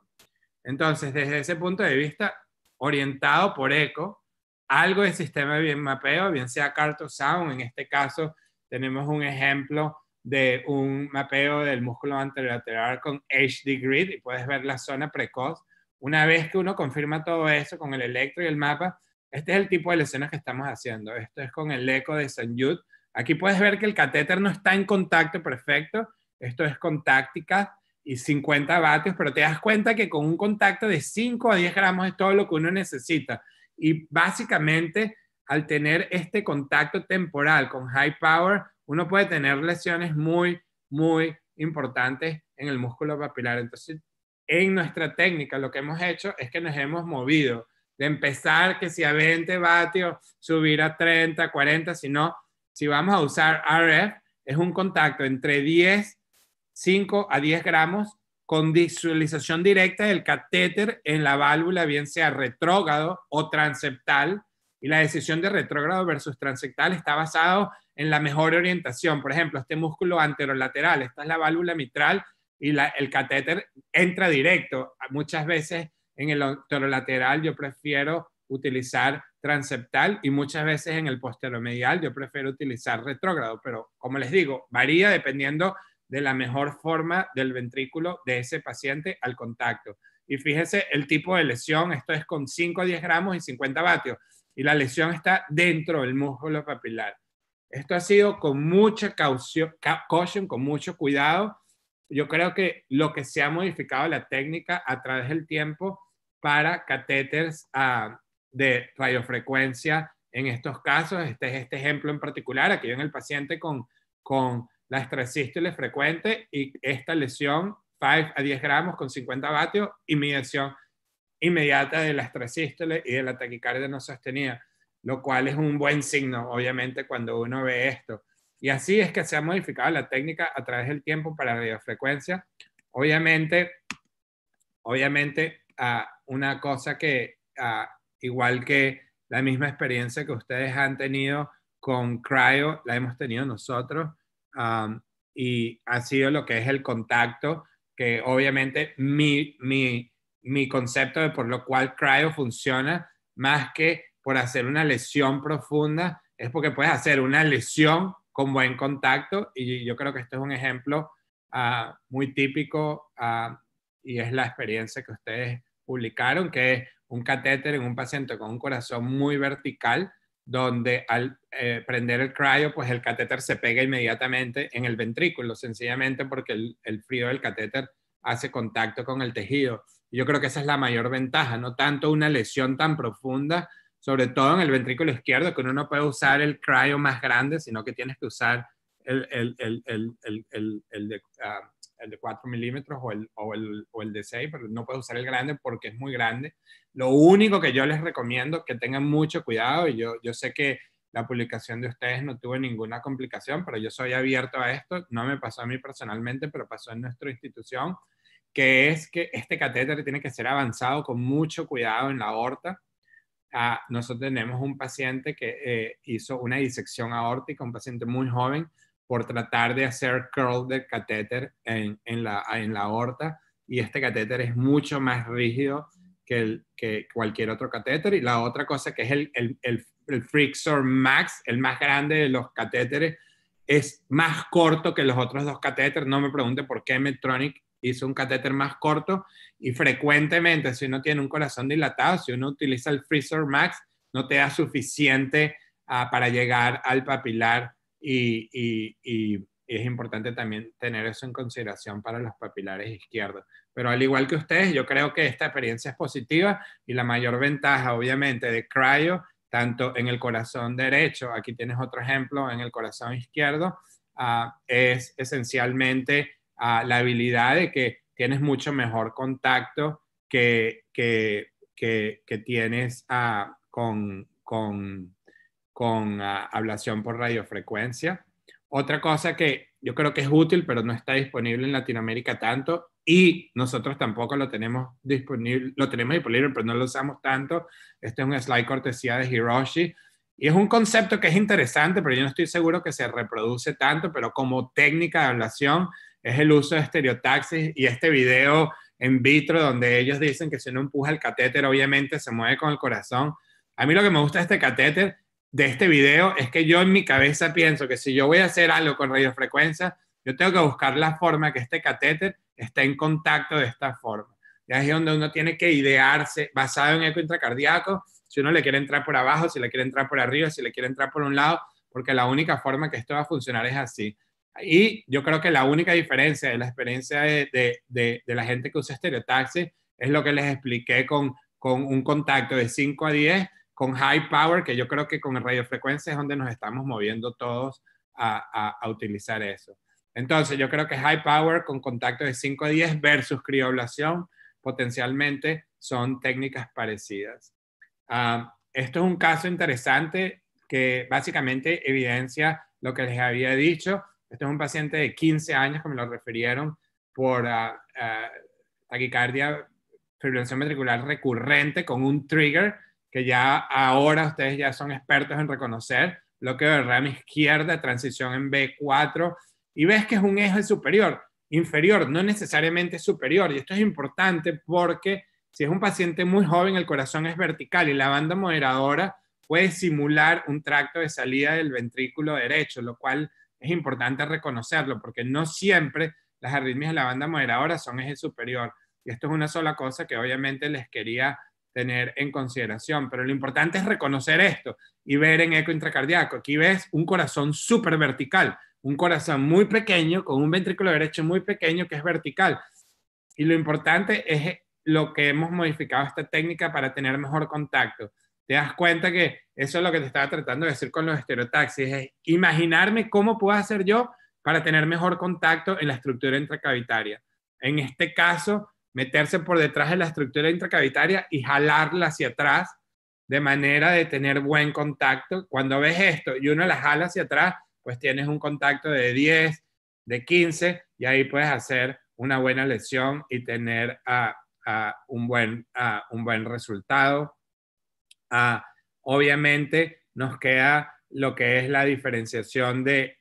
Entonces, desde ese punto de vista, orientado por ECO, algo del sistema de bien mapeo, bien sea sound en este caso tenemos un ejemplo de un mapeo del músculo anterolateral con HD Grid y puedes ver la zona precoz. Una vez que uno confirma todo eso con el electro y el mapa, este es el tipo de lesiones que estamos haciendo. Esto es con el eco de San Jude. Aquí puedes ver que el catéter no está en contacto perfecto. Esto es con táctica y 50 vatios, pero te das cuenta que con un contacto de 5 a 10 gramos es todo lo que uno necesita. Y básicamente, al tener este contacto temporal con high power, uno puede tener lesiones muy, muy importantes en el músculo papilar. Entonces, en nuestra técnica lo que hemos hecho es que nos hemos movido de empezar que si a 20 vatios, subir a 30, 40, si no, si vamos a usar RF, es un contacto entre 10, 5 a 10 gramos con visualización directa del catéter en la válvula, bien sea retrógrado o transeptal, y la decisión de retrógrado versus transectal está basado en la mejor orientación. Por ejemplo, este músculo anterolateral, esta es la válvula mitral y el catéter entra directo. Muchas veces en el anterolateral yo prefiero utilizar transeptal y muchas veces en el posteromedial yo prefiero utilizar retrógrado, pero como les digo, varía dependiendo de la mejor forma del ventrículo de ese paciente al contacto. Y fíjese el tipo de lesión, esto es con 5 a 10 gramos y 50 vatios y la lesión está dentro del músculo papilar. Esto ha sido con mucha caución, caution, con mucho cuidado. Yo creo que lo que se ha modificado la técnica a través del tiempo para catéteres ah, de radiofrecuencia en estos casos, este es este ejemplo en particular, aquí en el paciente con, con la estresístole frecuente y esta lesión 5 a 10 gramos con 50 vatios y mi inmediata de la estresístole y de la taquicardia no sostenida, lo cual es un buen signo, obviamente, cuando uno ve esto. Y así es que se ha modificado la técnica a través del tiempo para radiofrecuencia. Obviamente, obviamente, a una cosa que, igual que la misma experiencia que ustedes han tenido con Cryo, la hemos tenido nosotros, um, y ha sido lo que es el contacto, que obviamente mi, mi mi concepto de por lo cual cryo funciona más que por hacer una lesión profunda, es porque puedes hacer una lesión con buen contacto y yo creo que esto es un ejemplo ah, muy típico ah, y es la experiencia que ustedes publicaron, que es un catéter en un paciente con un corazón muy vertical, donde al eh, prender el cryo, pues el catéter se pega inmediatamente en el ventrículo, sencillamente porque el frío del catéter hace contacto con el tejido yo creo que esa es la mayor ventaja, no tanto una lesión tan profunda, sobre todo en el ventrículo izquierdo, que uno no puede usar el cryo más grande, sino que tienes que usar el, el, el, el de, ah, de, 4 milímetros o, o, o el, de 6, pero no puedes usar el grande porque es muy grande. Lo único que yo les recomiendo que tengan mucho cuidado, y yo, yo sé que la publicación de ustedes no tuvo ninguna complicación, pero yo soy abierto a esto. No me pasó a mí personalmente, pero pasó en nuestra institución que es que este catéter tiene que ser avanzado con mucho cuidado en la aorta. Ah, nosotros tenemos un paciente que eh, hizo una disección aórtica, un paciente muy joven, por tratar de hacer curl del catéter en, en, la, en la aorta y este catéter es mucho más rígido que, el, que cualquier otro catéter. Y la otra cosa que es el, el, el, el Frixor Max, el más grande de los catéteres, es más corto que los otros dos catéteres. No me pregunte por qué Medtronic hizo un catéter más corto y frecuentemente si uno tiene un corazón dilatado, si uno utiliza el Freezer Max, no te da suficiente ah, para llegar al papilar y, es importante también tener eso en consideración para los papilares izquierdos. Pero al igual que ustedes, yo creo que esta experiencia es positiva y la mayor ventaja obviamente de Cryo, tanto en el corazón derecho, aquí tienes otro ejemplo, en el corazón izquierdo, ah, es esencialmente la habilidad de que tienes mucho mejor contacto que, tienes ah, con, con, con ah, ablación por radiofrecuencia. Otra cosa que yo creo que es útil, pero no está disponible en Latinoamérica tanto, y nosotros tampoco lo tenemos disponible, lo tenemos disponible, pero no lo usamos tanto. Este es un slide cortesía de Hiroshi. Y es un concepto que es interesante, pero yo no estoy seguro que se reproduce tanto, pero como técnica de ablación es el uso de estereotaxis y este video en vitro donde ellos dicen que si uno empuja el catéter, obviamente se mueve con el corazón. A mí lo que me gusta de este catéter, de este video, es que yo en mi cabeza pienso que si yo voy a hacer algo con radiofrecuencia, yo tengo que buscar la forma que este catéter esté en contacto de esta forma. Ya es donde uno tiene que idearse basado en eco intracardíaco, si uno le quiere entrar por abajo, si le quiere entrar por arriba, si le quiere entrar por un lado, porque la única forma que esto va a funcionar es así. Y yo creo que la única diferencia de la experiencia de, de, la gente que usa estereotaxis es lo que les expliqué con, con un contacto de 5 a 10 con high power, que yo creo que con radiofrecuencia es donde nos estamos moviendo todos a, a, utilizar eso. Entonces, yo creo que high power con contacto de 5 a 10 versus crioblación potencialmente son técnicas parecidas. Ah, esto es un caso interesante que básicamente evidencia lo que les había dicho este es un paciente de 15 años como me lo refirieron por ah, ah, taquicardia, fibrilación ventricular recurrente con un trigger que ya ahora ustedes ya son expertos en reconocer, lo bloqueo de rama izquierda, transición en B4, y ves que es un eje superior, inferior, no necesariamente superior. Y esto es importante porque si es un paciente muy joven, el corazón es vertical y la banda moderadora puede simular un tracto de salida del ventrículo derecho, lo cual es importante reconocerlo, porque no siempre las arritmias de la banda moderadora son eje superior. Y esto es una sola cosa que obviamente les quería tener en consideración, pero lo importante es reconocer esto y ver en eco intracardíaco. Aquí ves un corazón súper vertical, un corazón muy pequeño con un ventrículo derecho muy pequeño que es vertical. Y lo importante es lo que hemos modificado esta técnica para tener mejor contacto te das cuenta que eso es lo que te estaba tratando de decir con los estereotaxis, es imaginarme cómo puedo hacer yo para tener mejor contacto en la estructura intracavitaria. En este caso, meterse por detrás de la estructura intracavitaria y jalarla hacia atrás de manera de tener buen contacto. Cuando ves esto y uno la jala hacia atrás, pues tienes un contacto de 10, de 15 y ahí puedes hacer una buena lesión y tener ah, ah, ah, un buen resultado. Ah, obviamente, nos queda lo que es la diferenciación de,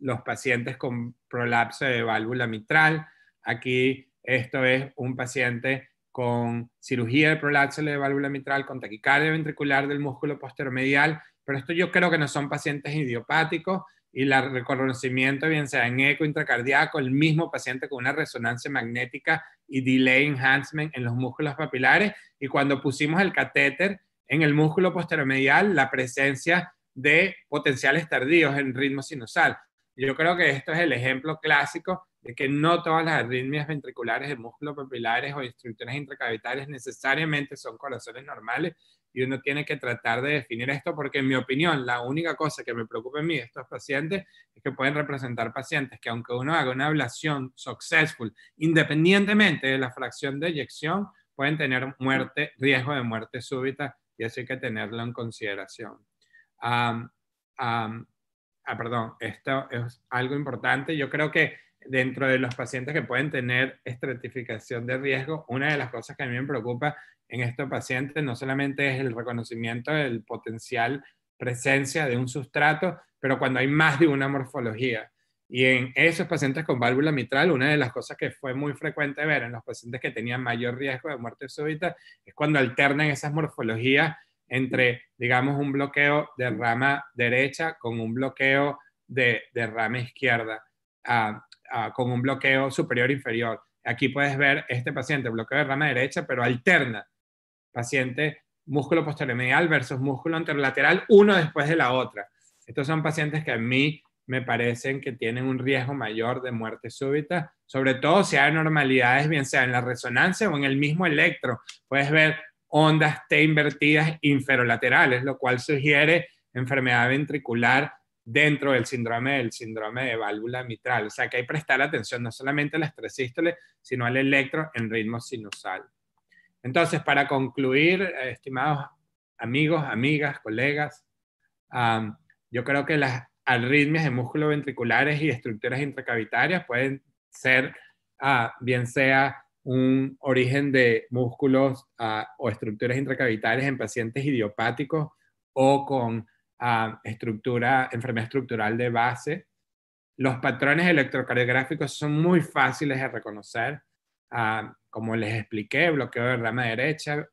los pacientes con prolapso de válvula mitral. Aquí esto es un paciente con cirugía de prolapso de válvula mitral, con taquicardia ventricular del músculo posteromedial, pero esto yo creo que no son pacientes idiopáticos, y el reconocimiento, bien sea en eco intracardíaco, el mismo paciente con una resonancia magnética y delay enhancement en los músculos papilares. Y cuando pusimos el catéter en el músculo posteromedial, la presencia de potenciales tardíos en ritmo sinusal. Yo creo que esto es el ejemplo clásico de que no todas las arritmias ventriculares de músculos papilares o instrucciones intracavitarias necesariamente son corazones normales, y uno tiene que tratar de definir esto porque en mi opinión la única cosa que me preocupa en mí de estos pacientes es que pueden representar pacientes que aunque uno haga una ablación successful, independientemente de la fracción de eyección, pueden tener muerte, riesgo de muerte súbita y así hay que tenerlo en consideración. ah, perdón, esto es algo importante. Yo creo que dentro de los pacientes que pueden tener estratificación de riesgo, una de las cosas que a mí me preocupa en estos pacientes no solamente es el reconocimiento del potencial presencia de un sustrato, pero cuando hay más de una morfología. Y en esos pacientes con válvula mitral, una de las cosas que fue muy frecuente ver en los pacientes que tenían mayor riesgo de muerte súbita es cuando alternan esas morfologías entre, digamos, un bloqueo de rama derecha con un bloqueo de, rama izquierda, con un bloqueo superior-inferior. Aquí puedes ver este paciente, bloqueo de rama derecha, pero alterna paciente músculo posteromedial versus músculo anterolateral, uno después de la otra. Estos son pacientes que a mí me parecen que tienen un riesgo mayor de muerte súbita, sobre todo si hay anormalidades, bien sea en la resonancia o en el mismo electro. Puedes ver ondas T invertidas inferolaterales, lo cual sugiere enfermedad ventricular dentro del síndrome del síndrome de válvula mitral. O sea que hay que prestar atención no solamente a la estresístole, sino al electro en ritmo sinusal. Entonces, para concluir, estimados amigos, amigas, colegas, yo creo que las arritmias de músculo ventriculares y estructuras intracavitarias pueden ser, ah, bien sea un origen de músculos ah, o estructuras intracavitarias en pacientes idiopáticos o con ah, estructura, enfermedad estructural de base. Los patrones electrocardiográficos son muy fáciles de reconocer como les expliqué, bloqueo de rama derecha,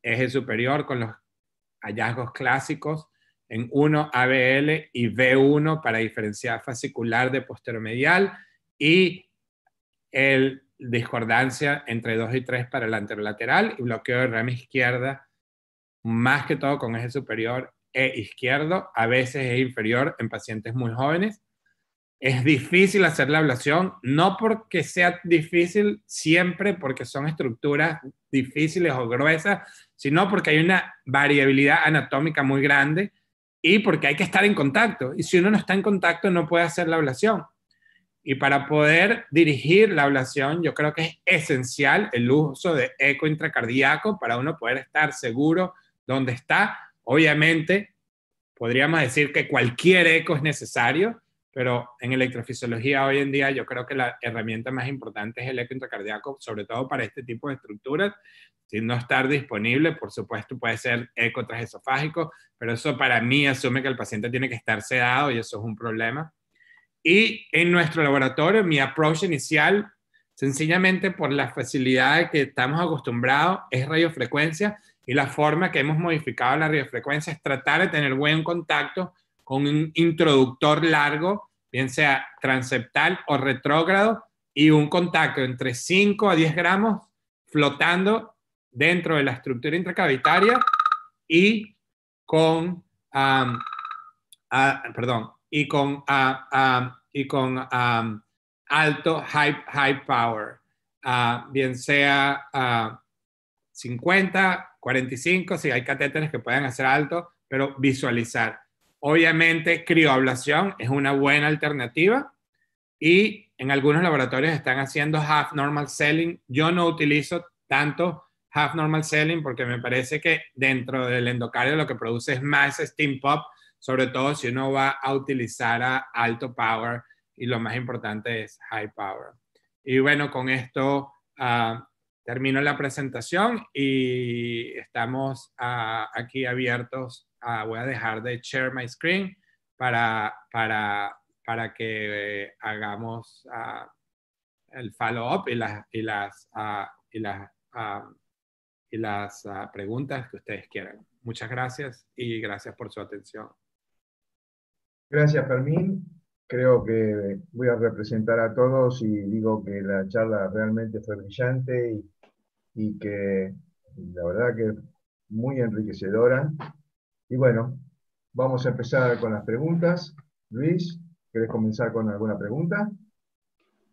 eje superior con los hallazgos clásicos en 1 ABL y v 1 para diferenciar fascicular de posteromedial y el discordancia entre 2 y 3 para el anterolateral y bloqueo de rama izquierda, más que todo con eje superior e izquierdo, a veces es inferior en pacientes muy jóvenes es difícil hacer la ablación, no porque sea difícil siempre porque son estructuras difíciles o gruesas, sino porque hay una variabilidad anatómica muy grande y porque hay que estar en contacto. Y si uno no está en contacto, no puede hacer la ablación. Y para poder dirigir la ablación, yo creo que es esencial el uso de eco intracardíaco para uno poder estar seguro dónde está. Obviamente, podríamos decir que cualquier eco es necesario, pero en electrofisiología hoy en día yo creo que la herramienta más importante es el eco sobre todo para este tipo de estructuras. Si no estar disponible, por supuesto puede ser eco pero eso para mí asume que el paciente tiene que estar sedado y eso es un problema. Y en nuestro laboratorio, mi approach inicial, sencillamente por la facilidad que estamos acostumbrados, es radiofrecuencia y la forma que hemos modificado la radiofrecuencia es tratar de tener buen contacto con un introductor largo, bien sea transeptal o retrógrado, y un contacto entre 5 a 10 gramos flotando dentro de la estructura intracavitaria y con, perdón, y con, y con alto high, power, bien sea 50, 45, si hay catéteres que puedan hacer alto, pero visualizar. Obviamente, crioblación es una buena alternativa y en algunos laboratorios están haciendo half normal selling. Yo no utilizo tanto half normal selling porque me parece que dentro del endocardio lo que produce es más steam pop, sobre todo si uno va a utilizar a alto power y lo más importante es high power. Y bueno, con esto ah, termino la presentación y estamos ah, aquí abiertos Ah, voy a dejar de share my screen para, para, para que eh, hagamos ah, el follow-up y las, y las, ah, las, las preguntas que ustedes quieran. Muchas gracias y gracias por su atención. Gracias, Fermín. Creo que voy a representar a todos y digo que la charla realmente fue brillante y, y que la verdad que muy enriquecedora y bueno, vamos a empezar con las preguntas. Luis, ¿querés comenzar con alguna pregunta?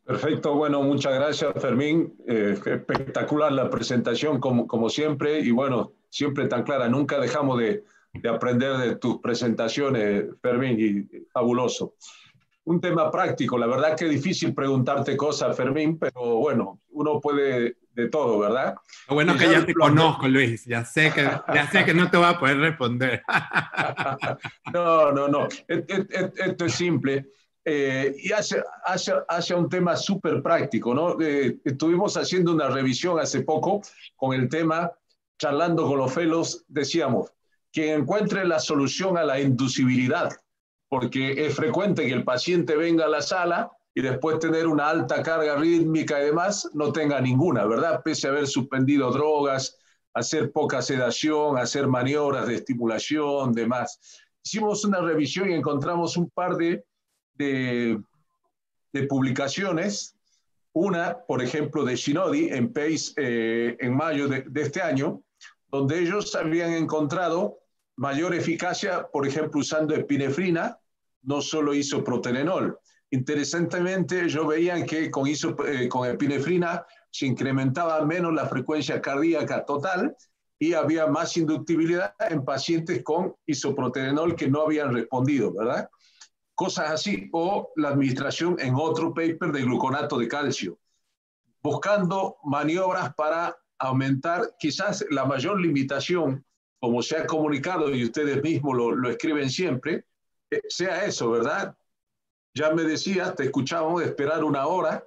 Perfecto, bueno, muchas gracias Fermín. Eh, espectacular la presentación como, siempre y bueno, siempre tan clara. Nunca dejamos de, de aprender de tus presentaciones, Fermín, y fabuloso un tema práctico. La verdad que es difícil preguntarte cosas, Fermín, pero bueno, uno puede de todo, ¿verdad? bueno que ya te conozco, Luis, ya sé que, ya sé que no te va a poder responder. [laughs] no, no, no, esto es simple. Eh, y hace hacia, un tema súper práctico, ¿no? Eh, estuvimos haciendo una revisión hace poco con el tema, charlando con los felos, decíamos, quien encuentre la solución a la inducibilidad porque es frecuente que el paciente venga a la sala y después tener una alta carga rítmica y demás, no tenga ninguna, ¿verdad? Pese a haber suspendido drogas, hacer poca sedación, hacer maniobras de estimulación, demás. Hicimos una revisión y encontramos un par de, de, publicaciones. Una, por ejemplo, de Shinodi en Pace eh, en mayo de, de este año, donde ellos habían encontrado mayor eficacia, por ejemplo, usando epinefrina no solo isoprotenenol. Interesantemente, yo veía que con, eh, con epinefrina se incrementaba menos la frecuencia cardíaca total y había más inductibilidad en pacientes con isoproterenol que no habían respondido, ¿verdad? Cosas así, o la administración en otro paper de gluconato de calcio, buscando maniobras para aumentar quizás la mayor limitación, como se ha comunicado y ustedes mismos lo escriben siempre, eh, sea eso, ¿verdad? Ya me decías, te escuchábamos esperar una hora,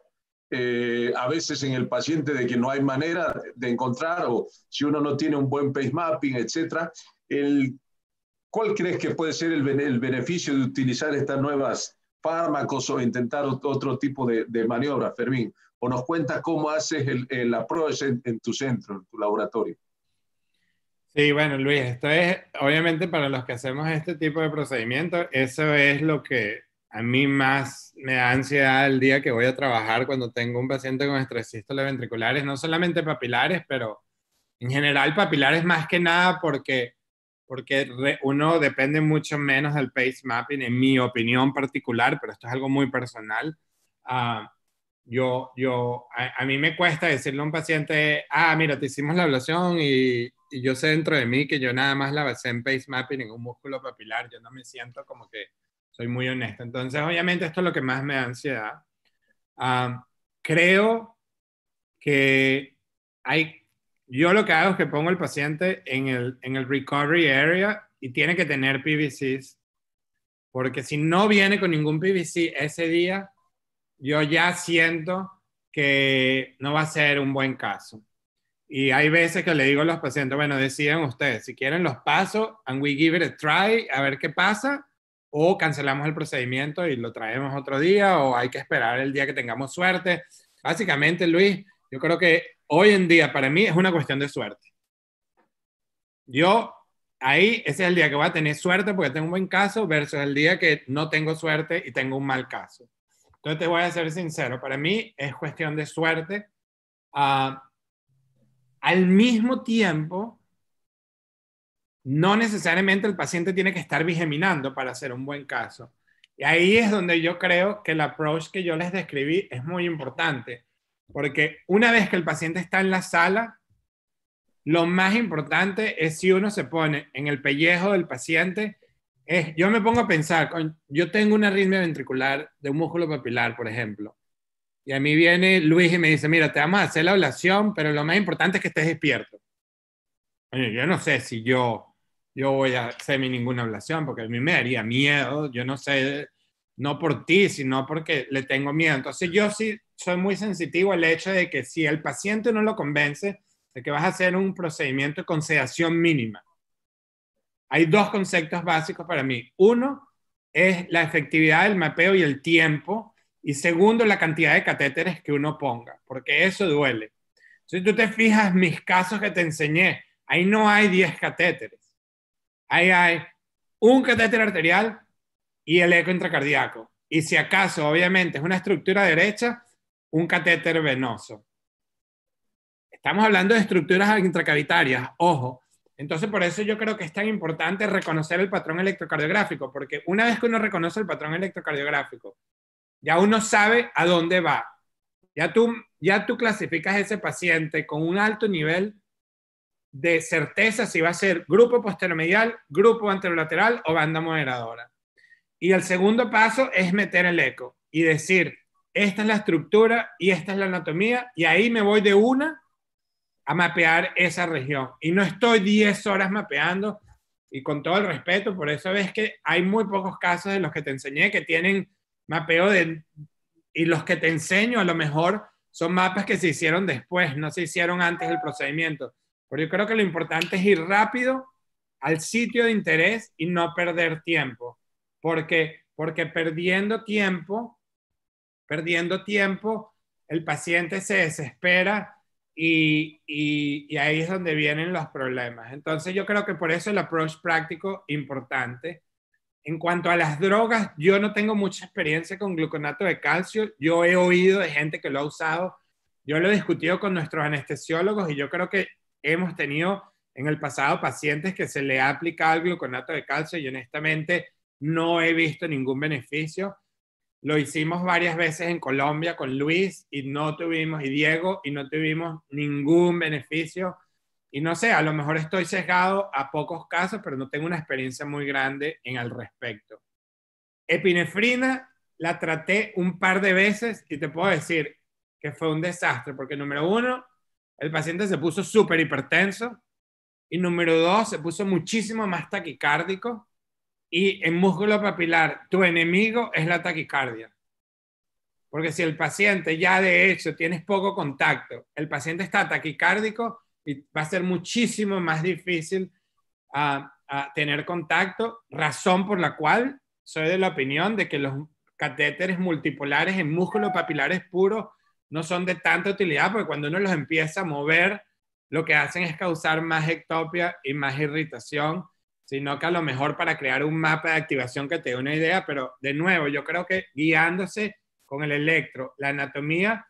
eh, a veces en el paciente de que no hay manera de encontrar o si uno no tiene un buen pace mapping, etcétera. El, ¿Cuál crees que puede ser el, el, beneficio de utilizar estas nuevas fármacos o intentar otro tipo de, de maniobra, Fermín? O nos cuentas cómo haces el, el en tu centro, en tu laboratorio. Sí, bueno, Luis, esto es, obviamente para los que hacemos este tipo de procedimientos, eso es lo que a mí más me da ansiedad el día que voy a trabajar cuando tengo un paciente con estresístoles ventriculares, no solamente papilares, pero en general papilares más que nada porque, porque uno depende mucho menos del pace mapping, en mi opinión particular, pero esto es algo muy personal. Ah, yo, yo, a, mí me cuesta decirle a un paciente, ah, mira, te hicimos la ablación y, y yo sé dentro de mí que yo nada más la basé en pace mapping, en un músculo papilar, yo no me siento como que soy muy honesto. Entonces, obviamente esto es lo que más me da ansiedad. Ah, creo que hay, yo lo que hago es que pongo al paciente en el, en el recovery area y tiene que tener PVCs, porque si no viene con ningún PVC ese día, yo ya siento que no va a ser un buen caso. Y hay veces que le digo a los pacientes, bueno, decían ustedes, si quieren los paso, and we give it a try, a ver qué pasa, o cancelamos el procedimiento y lo traemos otro día, o hay que esperar el día que tengamos suerte. Básicamente, Luis, yo creo que hoy en día para mí es una cuestión de suerte. Yo, ahí, ese es el día que voy a tener suerte porque tengo un buen caso versus el día que no tengo suerte y tengo un mal caso. Entonces, te voy a ser sincero, para mí es cuestión de suerte. Ah, al mismo tiempo, no necesariamente el paciente tiene que estar vigeminando para hacer un buen caso. Y ahí es donde yo creo que el approach que yo les describí es muy importante, porque una vez que el paciente está en la sala, lo más importante es si uno se pone en el pellejo del paciente, yo me pongo a pensar, yo tengo un arritmia ventricular de un músculo papilar, por ejemplo, y a mí viene Luis y me dice, mira, te vamos a hacer la oración, pero lo más importante es que estés despierto. yo no sé si yo, yo voy a hacer ninguna oración, porque a mí me daría miedo, yo no sé, no por ti, sino porque le tengo miedo. Entonces yo sí soy muy sensitivo al hecho de que si el paciente no lo convence de que vas a hacer un procedimiento de sedación mínima, hay dos conceptos básicos para mí. Uno es la efectividad del mapeo y el tiempo y segundo, la cantidad de catéteres que uno ponga, porque eso duele. Si tú te fijas mis casos que te enseñé, ahí no hay 10 catéteres. Ahí hay un catéter arterial y el eco intracardíaco. Y si acaso, obviamente, es una estructura derecha, un catéter venoso. Estamos hablando de estructuras intracavitarias, ojo. Entonces, por eso yo creo que es tan importante reconocer el patrón electrocardiográfico, porque una vez que uno reconoce el patrón electrocardiográfico ya uno sabe a dónde va. Ya tú, ya tú clasificas a ese paciente con un alto nivel de certeza si va a ser grupo posteromedial, grupo anterolateral o banda moderadora. Y el segundo paso es meter el eco y decir, esta es la estructura y esta es la anatomía, y ahí me voy de una a mapear esa región. Y no estoy 10 horas mapeando, y con todo el respeto, por eso ves que hay muy pocos casos de los que te enseñé que tienen mapeo de... Y los que te enseño a lo mejor son mapas que se hicieron después, no se hicieron antes del procedimiento. Pero yo creo que lo importante es ir rápido al sitio de interés y no perder tiempo. Porque, porque perdiendo tiempo, perdiendo tiempo, el paciente se desespera y, y, y ahí es donde vienen los problemas. Entonces yo creo que por eso el approach práctico importante en cuanto a las drogas, yo no tengo mucha experiencia con gluconato de calcio. Yo he oído de gente que lo ha usado. Yo lo he discutido con nuestros anestesiólogos y yo creo que hemos tenido en el pasado pacientes que se le ha aplicado gluconato de calcio y honestamente no he visto ningún beneficio. Lo hicimos varias veces en Colombia con Luis y no tuvimos, y Diego, y no tuvimos ningún beneficio. Y no sé, a lo mejor estoy sesgado a pocos casos, pero no tengo una experiencia muy grande en el respecto. Epinefrina la traté un par de veces y te puedo decir que fue un desastre, porque número uno, el paciente se puso súper hipertenso y número dos, se puso muchísimo más taquicárdico y en músculo papilar tu enemigo es la taquicardia. Porque si el paciente ya de hecho tienes poco contacto, el paciente está taquicárdico, y va a ser muchísimo más difícil ah, ah, tener contacto, razón por la cual soy de la opinión de que los catéteres multipolares en músculo papilares puros no son de tanta utilidad porque cuando uno los empieza a mover, lo que hacen es causar más ectopia y más irritación, sino que a lo mejor para crear un mapa de activación que te dé una idea, pero de nuevo, yo creo que guiándose con el electro, la anatomía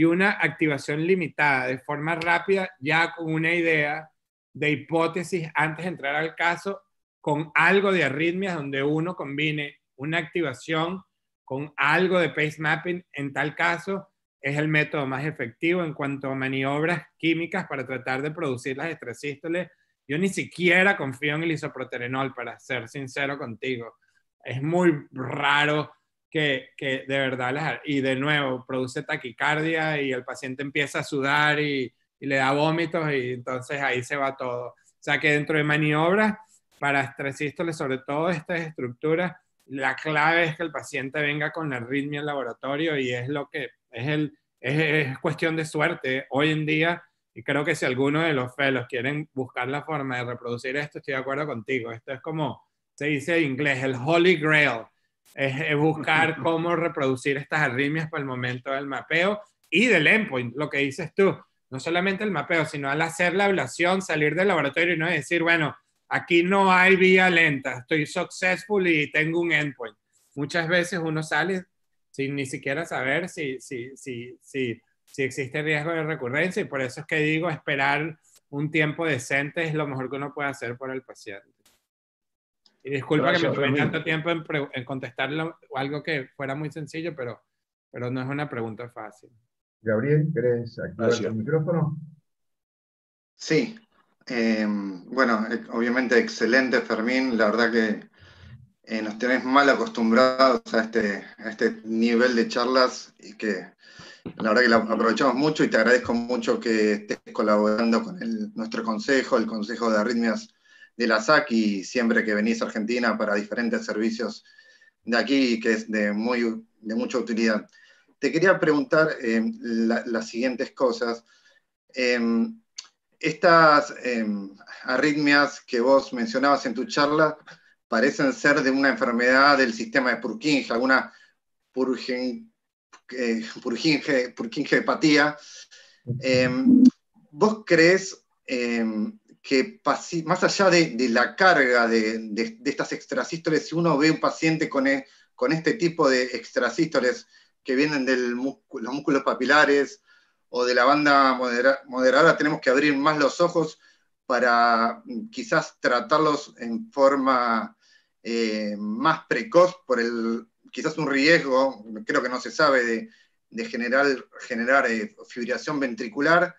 y una activación limitada de forma rápida, ya con una idea de hipótesis antes de entrar al caso, con algo de arritmias donde uno combine una activación con algo de pace mapping, en tal caso es el método más efectivo en cuanto a maniobras químicas para tratar de producir las estresístoles. Yo ni siquiera confío en el isoproterenol, para ser sincero contigo. Es muy raro que, de verdad, y de nuevo, produce taquicardia y el paciente empieza a sudar y, le da vómitos y entonces ahí se va todo. O sea que dentro de maniobras, para estresístoles, sobre todo estas estructuras, la clave es que el paciente venga con la arritmia al laboratorio y es lo que es, el, es, cuestión de suerte hoy en día. Y creo que si alguno de los felos quieren buscar la forma de reproducir esto, estoy de acuerdo contigo. Esto es como se dice en inglés, el Holy Grail es, buscar [laughs] cómo reproducir estas arritmias para el momento del mapeo y del endpoint, lo que dices tú, no solamente el mapeo, sino al hacer la ablación, salir del laboratorio y no decir, bueno, aquí no hay vía lenta, estoy successful y tengo un endpoint. Muchas veces uno sale sin ni siquiera saber si, si, si, si, si existe riesgo de recurrencia y por eso es que digo esperar un tiempo decente es lo mejor que uno puede hacer por el paciente. Y disculpa que me tomé tanto tiempo en, contestar algo que fuera muy sencillo, pero, pero no es una pregunta fácil. Gabriel, ¿querés activar el micrófono? Sí. Em, bueno, e, obviamente excelente, Fermín. La verdad que eh, nos tenés mal acostumbrados a este, este nivel de charlas y que la verdad que la aprovechamos mucho y te agradezco mucho que estés colaborando con nuestro consejo, el Consejo de Arritmias de la SAC y siempre que venís a Argentina para diferentes servicios de aquí, que es de, muy, de mucha utilidad. Te quería preguntar em, las siguientes cosas. Em, estas em, arritmias que vos mencionabas en tu charla parecen ser de una enfermedad del sistema de Purkinje, alguna Purkinje eh, purkinje Purkinje hepatía. ¿Vos crees que más allá de, la carga de, estas extrasístoles, si uno ve un paciente con, e, este tipo de extrasístoles que vienen de los músculos papilares o de la banda moderada, tenemos que abrir más los ojos para mm, quizás tratarlos en forma eh, más precoz por el, quizás un riesgo, creo que no se sabe, de, generar, generar eh, fibrilación ventricular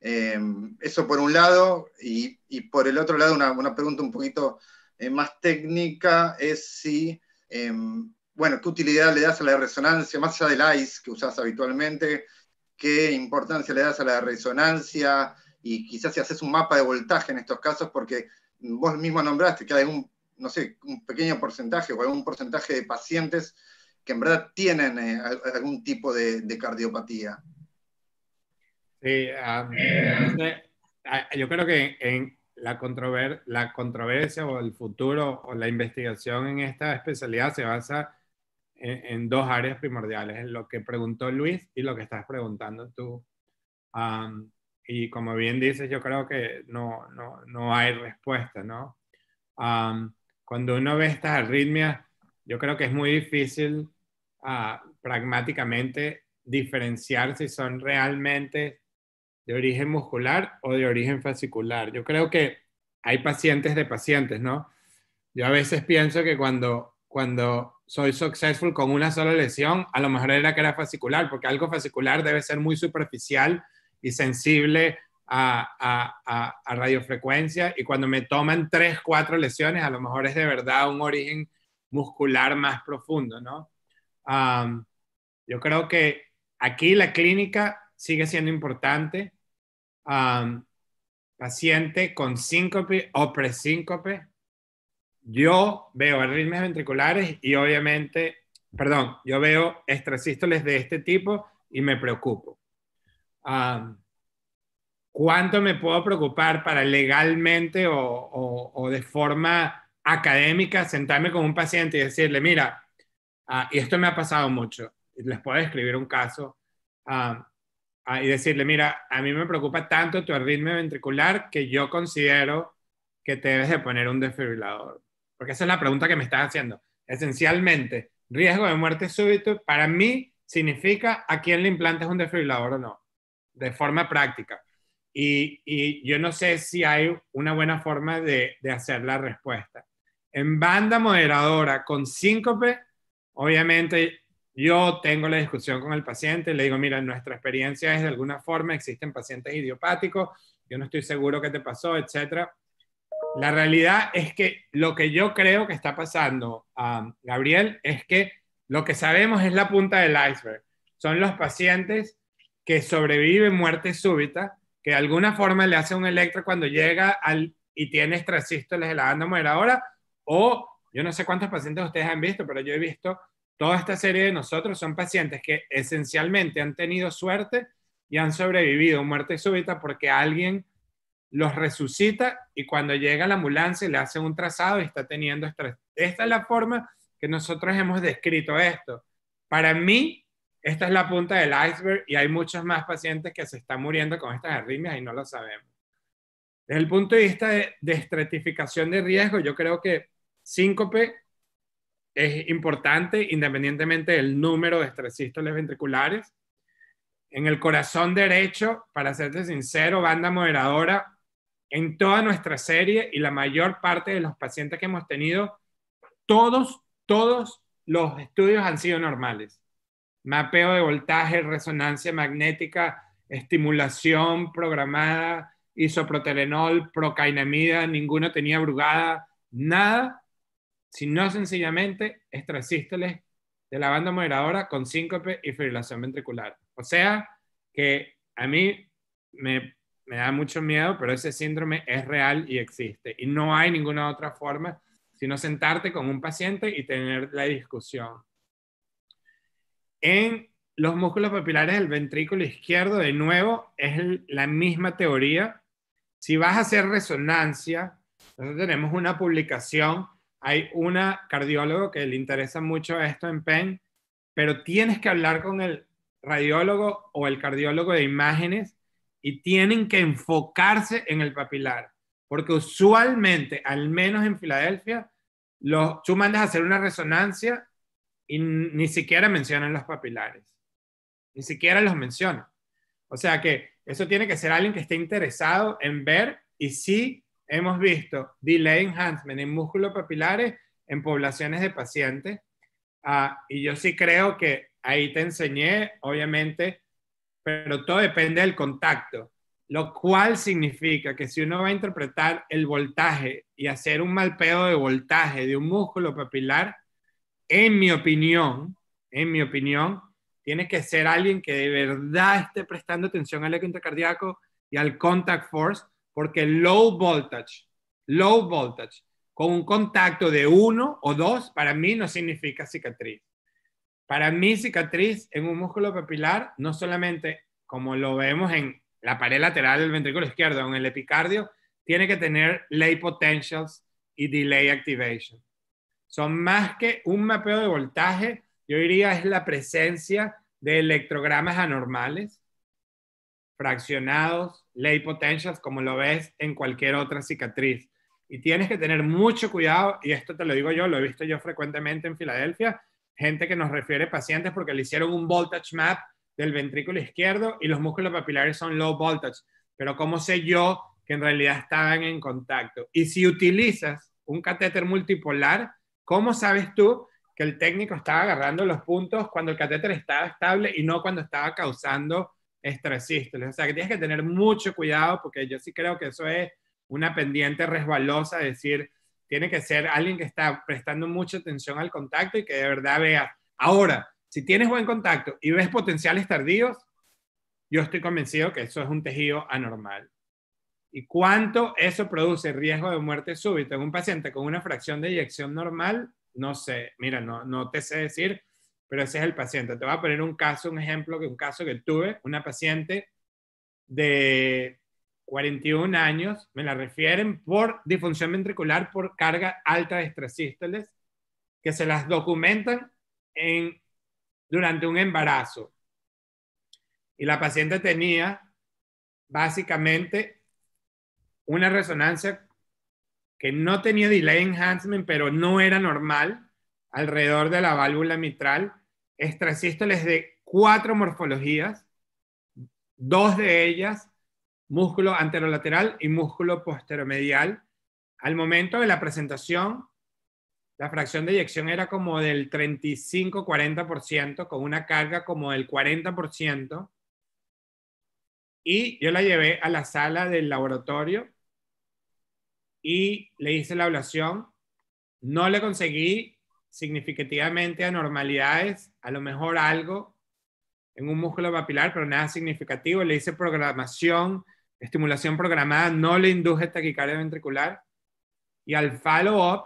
Em, eso por un lado, y, por el otro lado, una, pregunta un poquito eh, más técnica es si, em, bueno, qué utilidad le das a la resonancia, más allá del ICE que usas habitualmente, qué importancia le das a la resonancia, y quizás si haces un mapa de voltaje en estos casos, porque vos mismo nombraste que hay un, no sé, un pequeño porcentaje o algún porcentaje de pacientes que en verdad tienen eh, algún tipo de cardiopatía. Sí, ah, ah, yo creo que en la, controver la controversia o el futuro o la investigación en esta especialidad se basa en, dos áreas primordiales, en lo que preguntó Luis y lo que estás preguntando tú. y como bien dices, yo creo que no, no, no hay respuesta, ¿no? cuando uno ve estas arritmias, yo creo que es muy difícil ah, pragmáticamente diferenciar si son realmente de origen muscular o de origen fascicular. Yo creo que hay pacientes de pacientes, ¿no? Yo a veces pienso que cuando, cuando soy successful con una sola lesión, a lo mejor era que era fascicular, porque algo fascicular debe ser muy superficial y sensible a, a, radiofrecuencia. Y cuando me toman tres, cuatro lesiones, a lo mejor es de verdad un origen muscular más profundo, ¿no? yo creo que aquí la clínica sigue siendo importante. paciente con síncope o presíncope, yo veo arritmias ventriculares y obviamente, perdón, yo veo extrasístoles de este tipo y me preocupo. ¿Cuánto me puedo preocupar para legalmente o, o, de forma académica sentarme con un paciente y decirle, mira, ah, y esto me ha pasado mucho, les puedo describir un caso, ah, y decirle, mira, a mí me preocupa tanto tu arritmia ventricular que yo considero que te debes de poner un desfibrilador. Porque esa es la pregunta que me estás haciendo. Esencialmente, riesgo de muerte súbito para mí significa a quién le implantas un desfibrilador o no, de forma práctica. Y, yo no sé si hay una buena forma de, de hacer la respuesta. En banda moderadora con síncope, obviamente yo tengo la discusión con el paciente, le digo, mira, nuestra experiencia es de alguna forma, existen pacientes idiopáticos, yo no estoy seguro qué te pasó, etc. La realidad es que lo que yo creo que está pasando, um, Gabriel, es que lo que sabemos es la punta del iceberg. Son los pacientes que sobreviven muerte súbita, que de alguna forma le hace un electro cuando llega al, y tiene transistoles de la banda o yo no sé cuántos pacientes ustedes han visto, pero yo he visto toda esta serie de nosotros son pacientes que esencialmente han tenido suerte y han sobrevivido a muerte súbita porque alguien los resucita y cuando llega la ambulancia le hace un trazado y está teniendo estrés. Esta es la forma que nosotros hemos descrito esto. Para mí, esta es la punta del iceberg y hay muchos más pacientes que se están muriendo con estas arritmias y no lo sabemos. Desde el punto de vista de, de estratificación de riesgo, yo creo que síncope es importante independientemente del número de estresístoles ventriculares. En el corazón derecho, para serte sincero, banda moderadora, en toda nuestra serie y la mayor parte de los pacientes que hemos tenido, todos, todos los estudios han sido normales. Mapeo de voltaje, resonancia magnética, estimulación programada, isoproterenol, procainamida, ninguno tenía brugada, nada sino sencillamente extrasístoles de la banda moderadora con síncope y fibrilación ventricular. O sea, que a mí me, me da mucho miedo, pero ese síndrome es real y existe. Y no hay ninguna otra forma sino sentarte con un paciente y tener la discusión. En los músculos papilares del ventrículo izquierdo, de nuevo, es la misma teoría. Si vas a hacer resonancia, nosotros tenemos una publicación hay una cardiólogo que le interesa mucho esto en Penn, pero tienes que hablar con el radiólogo o el cardiólogo de imágenes y tienen que enfocarse en el papilar, porque usualmente, al menos en Filadelfia, los, tú mandas a hacer una resonancia y ni siquiera mencionan los papilares, ni siquiera los mencionan. O sea que eso tiene que ser alguien que esté interesado en ver y sí hemos visto delay enhancement en músculos papilares en poblaciones de pacientes. Ah, y yo sí creo que ahí te enseñé, obviamente, pero todo depende del contacto, lo cual significa que si uno va a interpretar el voltaje y hacer un malpeo de voltaje de un músculo papilar, en mi opinión, en mi opinión, tiene que ser alguien que de verdad esté prestando atención al eco y al contact force porque low voltage, low voltage, con un contacto de uno o dos, para mí no significa cicatriz. Para mí cicatriz en un músculo papilar, no solamente como lo vemos en la pared lateral del ventrículo izquierdo, o en el epicardio, tiene que tener lay potentials y delay activation. Son más que un mapeo de voltaje, yo diría es la presencia de electrogramas anormales, fraccionados, lay potentials, como lo ves en cualquier otra cicatriz. Y tienes que tener mucho cuidado, y esto te lo digo yo, lo he visto yo frecuentemente en Filadelfia, gente que nos refiere pacientes porque le hicieron un voltage map del ventrículo izquierdo y los músculos papilares son low voltage. Pero ¿cómo sé yo que en realidad estaban en contacto? Y si utilizas un catéter multipolar, ¿cómo sabes tú que el técnico estaba agarrando los puntos cuando el catéter estaba estable y no cuando estaba causando estresístoles. O sea, que tienes que tener mucho cuidado porque yo sí creo que eso es una pendiente resbalosa, es decir, tiene que ser alguien que está prestando mucha atención al contacto y que de verdad vea. Ahora, si tienes buen contacto y ves potenciales tardíos, yo estoy convencido que eso es un tejido anormal. ¿Y cuánto eso produce riesgo de muerte súbita en un paciente con una fracción de eyección normal? No sé, mira, no, no te sé decir, pero ese es el paciente. Te voy a poner un caso, un ejemplo, que un caso que tuve, una paciente de 41 años, me la refieren por disfunción ventricular por carga alta de extrasístoles, que se las documentan en, durante un embarazo. Y la paciente tenía básicamente una resonancia que no tenía delay enhancement, pero no era normal alrededor de la válvula mitral les de cuatro morfologías, dos de ellas músculo anterolateral y músculo posteromedial. Al momento de la presentación, la fracción de eyección era como del 35-40%, con una carga como del 40%. Y yo la llevé a la sala del laboratorio y le hice la ablación. No le conseguí significativamente anormalidades, a lo mejor algo en un músculo papilar, pero nada significativo. Le hice programación, estimulación programada, no le induje taquicardia ventricular. Y al follow-up,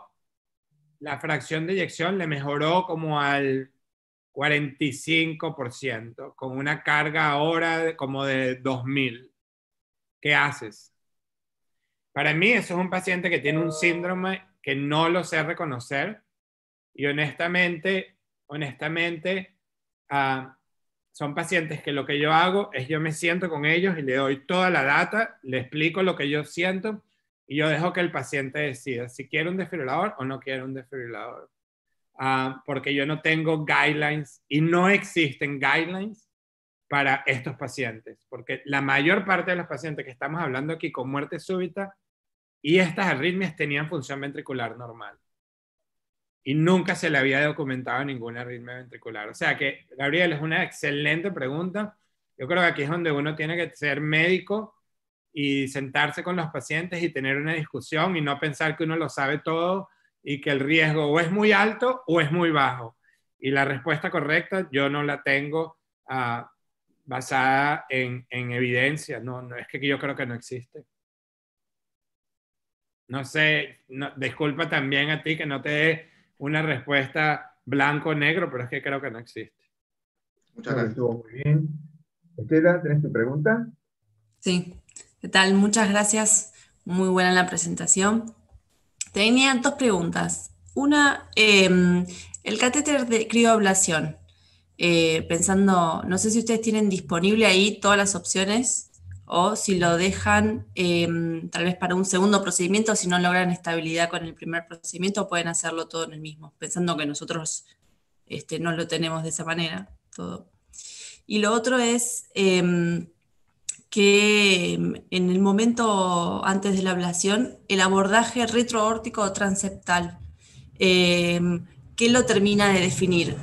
la fracción de eyección le mejoró como al 45%, con una carga ahora como de 2000. ¿Qué haces? Para mí, eso es un paciente que tiene un síndrome que no lo sé reconocer y honestamente, honestamente, ah, son pacientes que lo que yo hago es yo me siento con ellos y le doy toda la data, le explico lo que yo siento y yo dejo que el paciente decida si quiere un desfibrilador o no quiere un desfibrilador. Ah, porque yo no tengo guidelines y no existen guidelines para estos pacientes, porque la mayor parte de los pacientes que estamos hablando aquí con muerte súbita y estas arritmias tenían función ventricular normal y nunca se le había documentado ninguna arritmia ventricular. O sea que, Gabriel, es una excelente pregunta. Yo creo que aquí es donde uno tiene que ser médico y sentarse con los pacientes y tener una discusión y no pensar que uno lo sabe todo y que el riesgo o es muy alto o es muy bajo. Y la respuesta correcta yo no la tengo ah, basada en, evidencia, no, no es que yo creo que no existe. No sé, disculpa también a ti que no te dé una respuesta blanco-negro, pero es que creo que no existe. Muchas gracias. Muy bien. Estela, tienes tu pregunta? Sí. ¿Qué tal? Muchas gracias. Muy buena la presentación. Tenía dos preguntas. Una, em, el catéter de crioblación. Eh, pensando, no sé si ustedes tienen disponible ahí todas las opciones o si lo dejan em, tal vez para un segundo procedimiento, si no logran estabilidad con el primer procedimiento, pueden hacerlo todo en el mismo, pensando que nosotros este, no lo tenemos de esa manera. Todo. Y lo otro es em, que em, en el momento antes de la ablación, el abordaje retroórtico o transeptal, ¿qué lo termina de definir?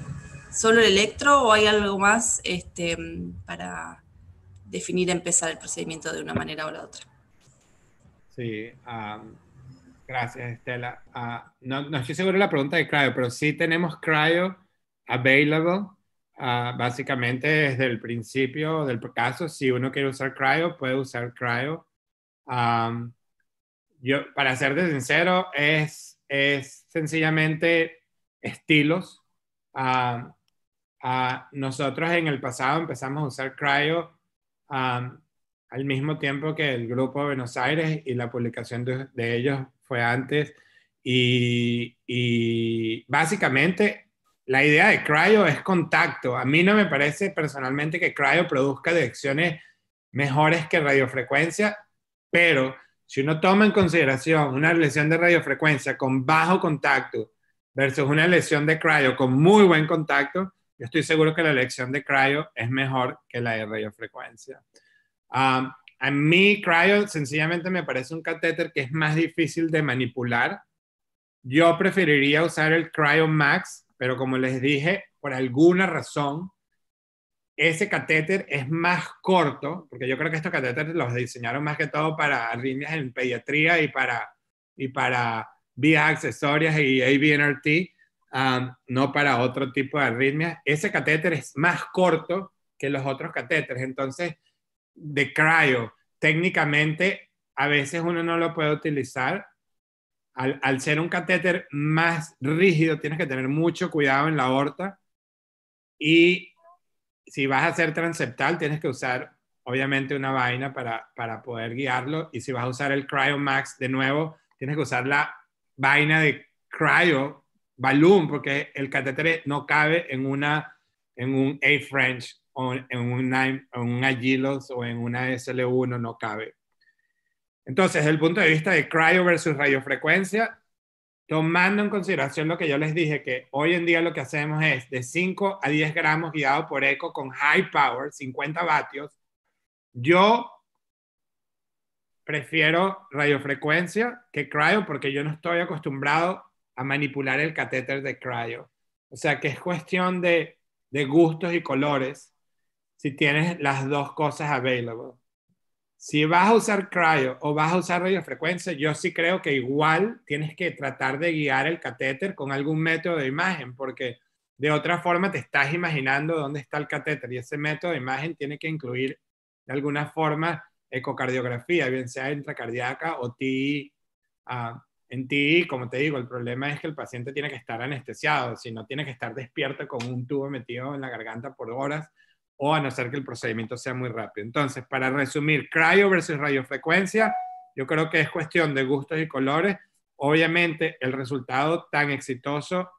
¿Solo el electro o hay algo más este, para definir empezar el procedimiento de una manera o la otra. Sí, ah, gracias Estela. Ah, no, estoy seguro de la pregunta de Cryo, pero sí tenemos Cryo available. Ah, básicamente desde el principio del caso, si uno quiere usar Cryo, puede usar Cryo. yo, para ser sincero, es, es sencillamente estilos. nosotros en el pasado empezamos a usar Cryo al mismo tiempo que el Grupo de Buenos Aires y la publicación de, ellos fue antes. Y, y, básicamente la idea de Cryo es contacto. A mí no me parece personalmente que Cryo produzca direcciones mejores que radiofrecuencia, pero si uno toma en consideración una lesión de radiofrecuencia con bajo contacto versus una lesión de Cryo con muy buen contacto, estoy seguro que la elección de cryo es mejor que la de radiofrecuencia. Um, a mí cryo sencillamente me parece un catéter que es más difícil de manipular. Yo preferiría usar el cryo max, pero como les dije, por alguna razón, ese catéter es más corto, porque yo creo que estos catéteres los diseñaron más que todo para arritmias en pediatría y para, y para vías accesorias y ABNRT, no para otro tipo de arritmia. Ese catéter es más corto que los otros catéteres, entonces de cryo, técnicamente a veces uno no lo puede utilizar. Al, ser un catéter más rígido, tienes que tener mucho cuidado en la aorta. Y si vas a hacer transeptal, tienes que usar obviamente una vaina para, para poder guiarlo. Y si vas a usar el Cryo Max de nuevo, tienes que usar la vaina de cryo balloon, porque el catéter no cabe en, una, en un A-French o en un, un Agilos o en una SL1, no cabe. Entonces, desde el punto de vista de cryo versus radiofrecuencia, tomando en consideración lo que yo les dije, que hoy en día lo que hacemos es de 5 a 10 gramos guiado por eco con high power, 50 vatios, yo prefiero radiofrecuencia que cryo porque yo no estoy acostumbrado a manipular el catéter de cryo. O sea que es cuestión de, gustos y colores si tienes las dos cosas available. Si vas a usar cryo o vas a usar radiofrecuencia, yo sí creo que igual tienes que tratar de guiar el catéter con algún método de imagen, porque de otra forma te estás imaginando dónde está el catéter y ese método de imagen tiene que incluir de alguna forma ecocardiografía, bien sea intracardíaca o TI. Ah, en ti, como te digo, el problema es que el paciente tiene que estar anestesiado, si no tiene que estar despierto con un tubo metido en la garganta por horas o a no ser que el procedimiento sea muy rápido. Entonces, para resumir, cryo versus radiofrecuencia, yo creo que es cuestión de gustos y colores. Obviamente, el resultado tan exitoso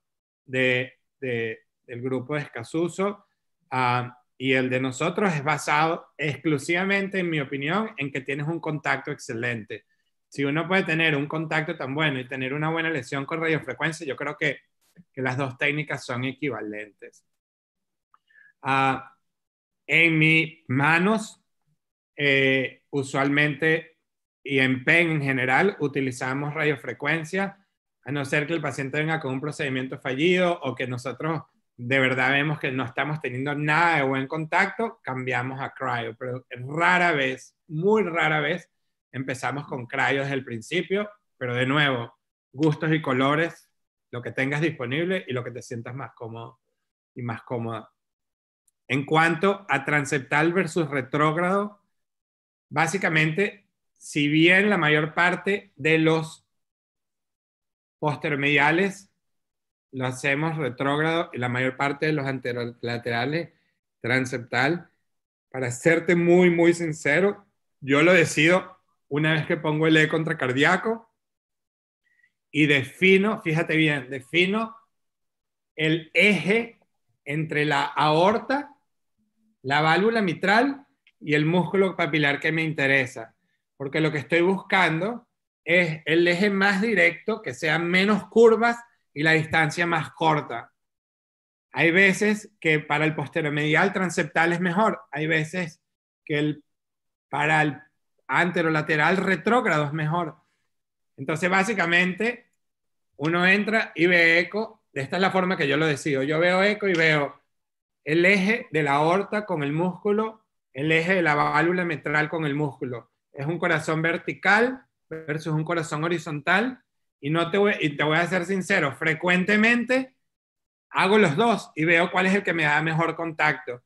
de, del grupo de Escasuso ah, y el de nosotros es basado exclusivamente, en mi opinión, en que tienes un contacto excelente si uno puede tener un contacto tan bueno y tener una buena lesión con radiofrecuencia, yo creo que, que las dos técnicas son equivalentes. Ah, en mis manos, eh, usualmente y en PEN en general, utilizamos radiofrecuencia, a no ser que el paciente venga con un procedimiento fallido o que nosotros de verdad vemos que no estamos teniendo nada de buen contacto, cambiamos a cryo, pero rara vez, muy rara vez, empezamos con crayos desde el principio, pero de nuevo, gustos y colores, lo que tengas disponible y lo que te sientas más cómodo y más cómoda. En cuanto a transeptal versus retrógrado, básicamente, si bien la mayor parte de los postermediales lo hacemos retrógrado y la mayor parte de los anterolaterales transeptal, para serte muy, muy sincero, yo lo decido una vez que pongo el E contra cardíaco y defino, fíjate bien, defino el eje entre la aorta, la válvula mitral y el músculo papilar que me interesa. Porque lo que estoy buscando es el eje más directo, que sean menos curvas y la distancia más corta. Hay veces que para el posteromedial transeptal es mejor, hay veces que el, para el anterolateral retrógrado, es mejor. Entonces, básicamente, uno entra y ve eco. Esta es la forma que yo lo decido. Yo veo eco y veo el eje de la aorta con el músculo, el eje de la válvula metral con el músculo. Es un corazón vertical versus un corazón horizontal. Y, no te y te voy a ser sincero, frecuentemente hago los dos y veo cuál es el que me da mejor contacto.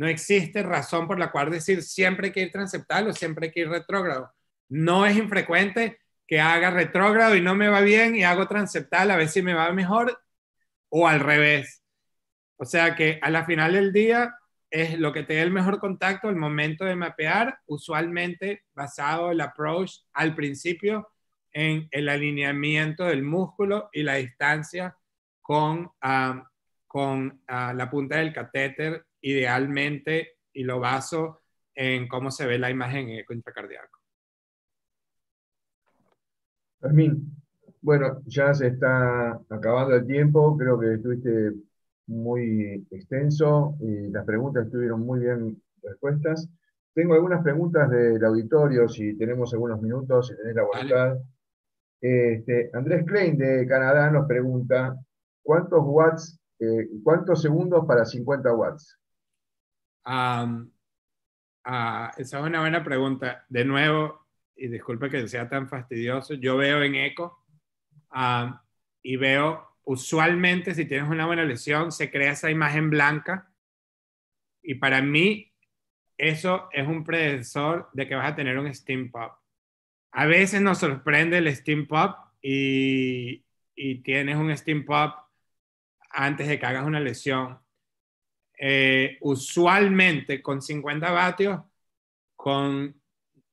No existe razón por la cual decir siempre que ir transeptal o siempre que ir retrógrado. No es infrecuente que haga retrógrado y no me va bien y hago transeptal a ver si me va mejor o al revés. O sea que a la final del día es lo que te dé el mejor contacto el momento de mapear, usualmente basado el approach al principio en el alineamiento del músculo y la distancia con, ah, con ah, la punta del catéter idealmente y lo baso en cómo se ve la imagen en eco bueno, ya se está acabando el tiempo, creo que estuviste muy extenso y las preguntas estuvieron muy bien respuestas. Tengo algunas preguntas del auditorio, si tenemos algunos minutos, si tenés la voluntad. Este, Andrés Klein de Canadá nos pregunta, ¿cuántos watts, eh, cuántos segundos para 50 watts? Ah, esa es una buena pregunta. De nuevo, y disculpe que sea tan fastidioso, yo veo en eco y veo usualmente si tienes una buena lesión se crea esa imagen blanca y para mí eso es un predecesor de que vas a tener un steam pop. A veces nos sorprende el steam pop y, y tienes un steam pop antes de que hagas una lesión eh, usualmente con 50 vatios, con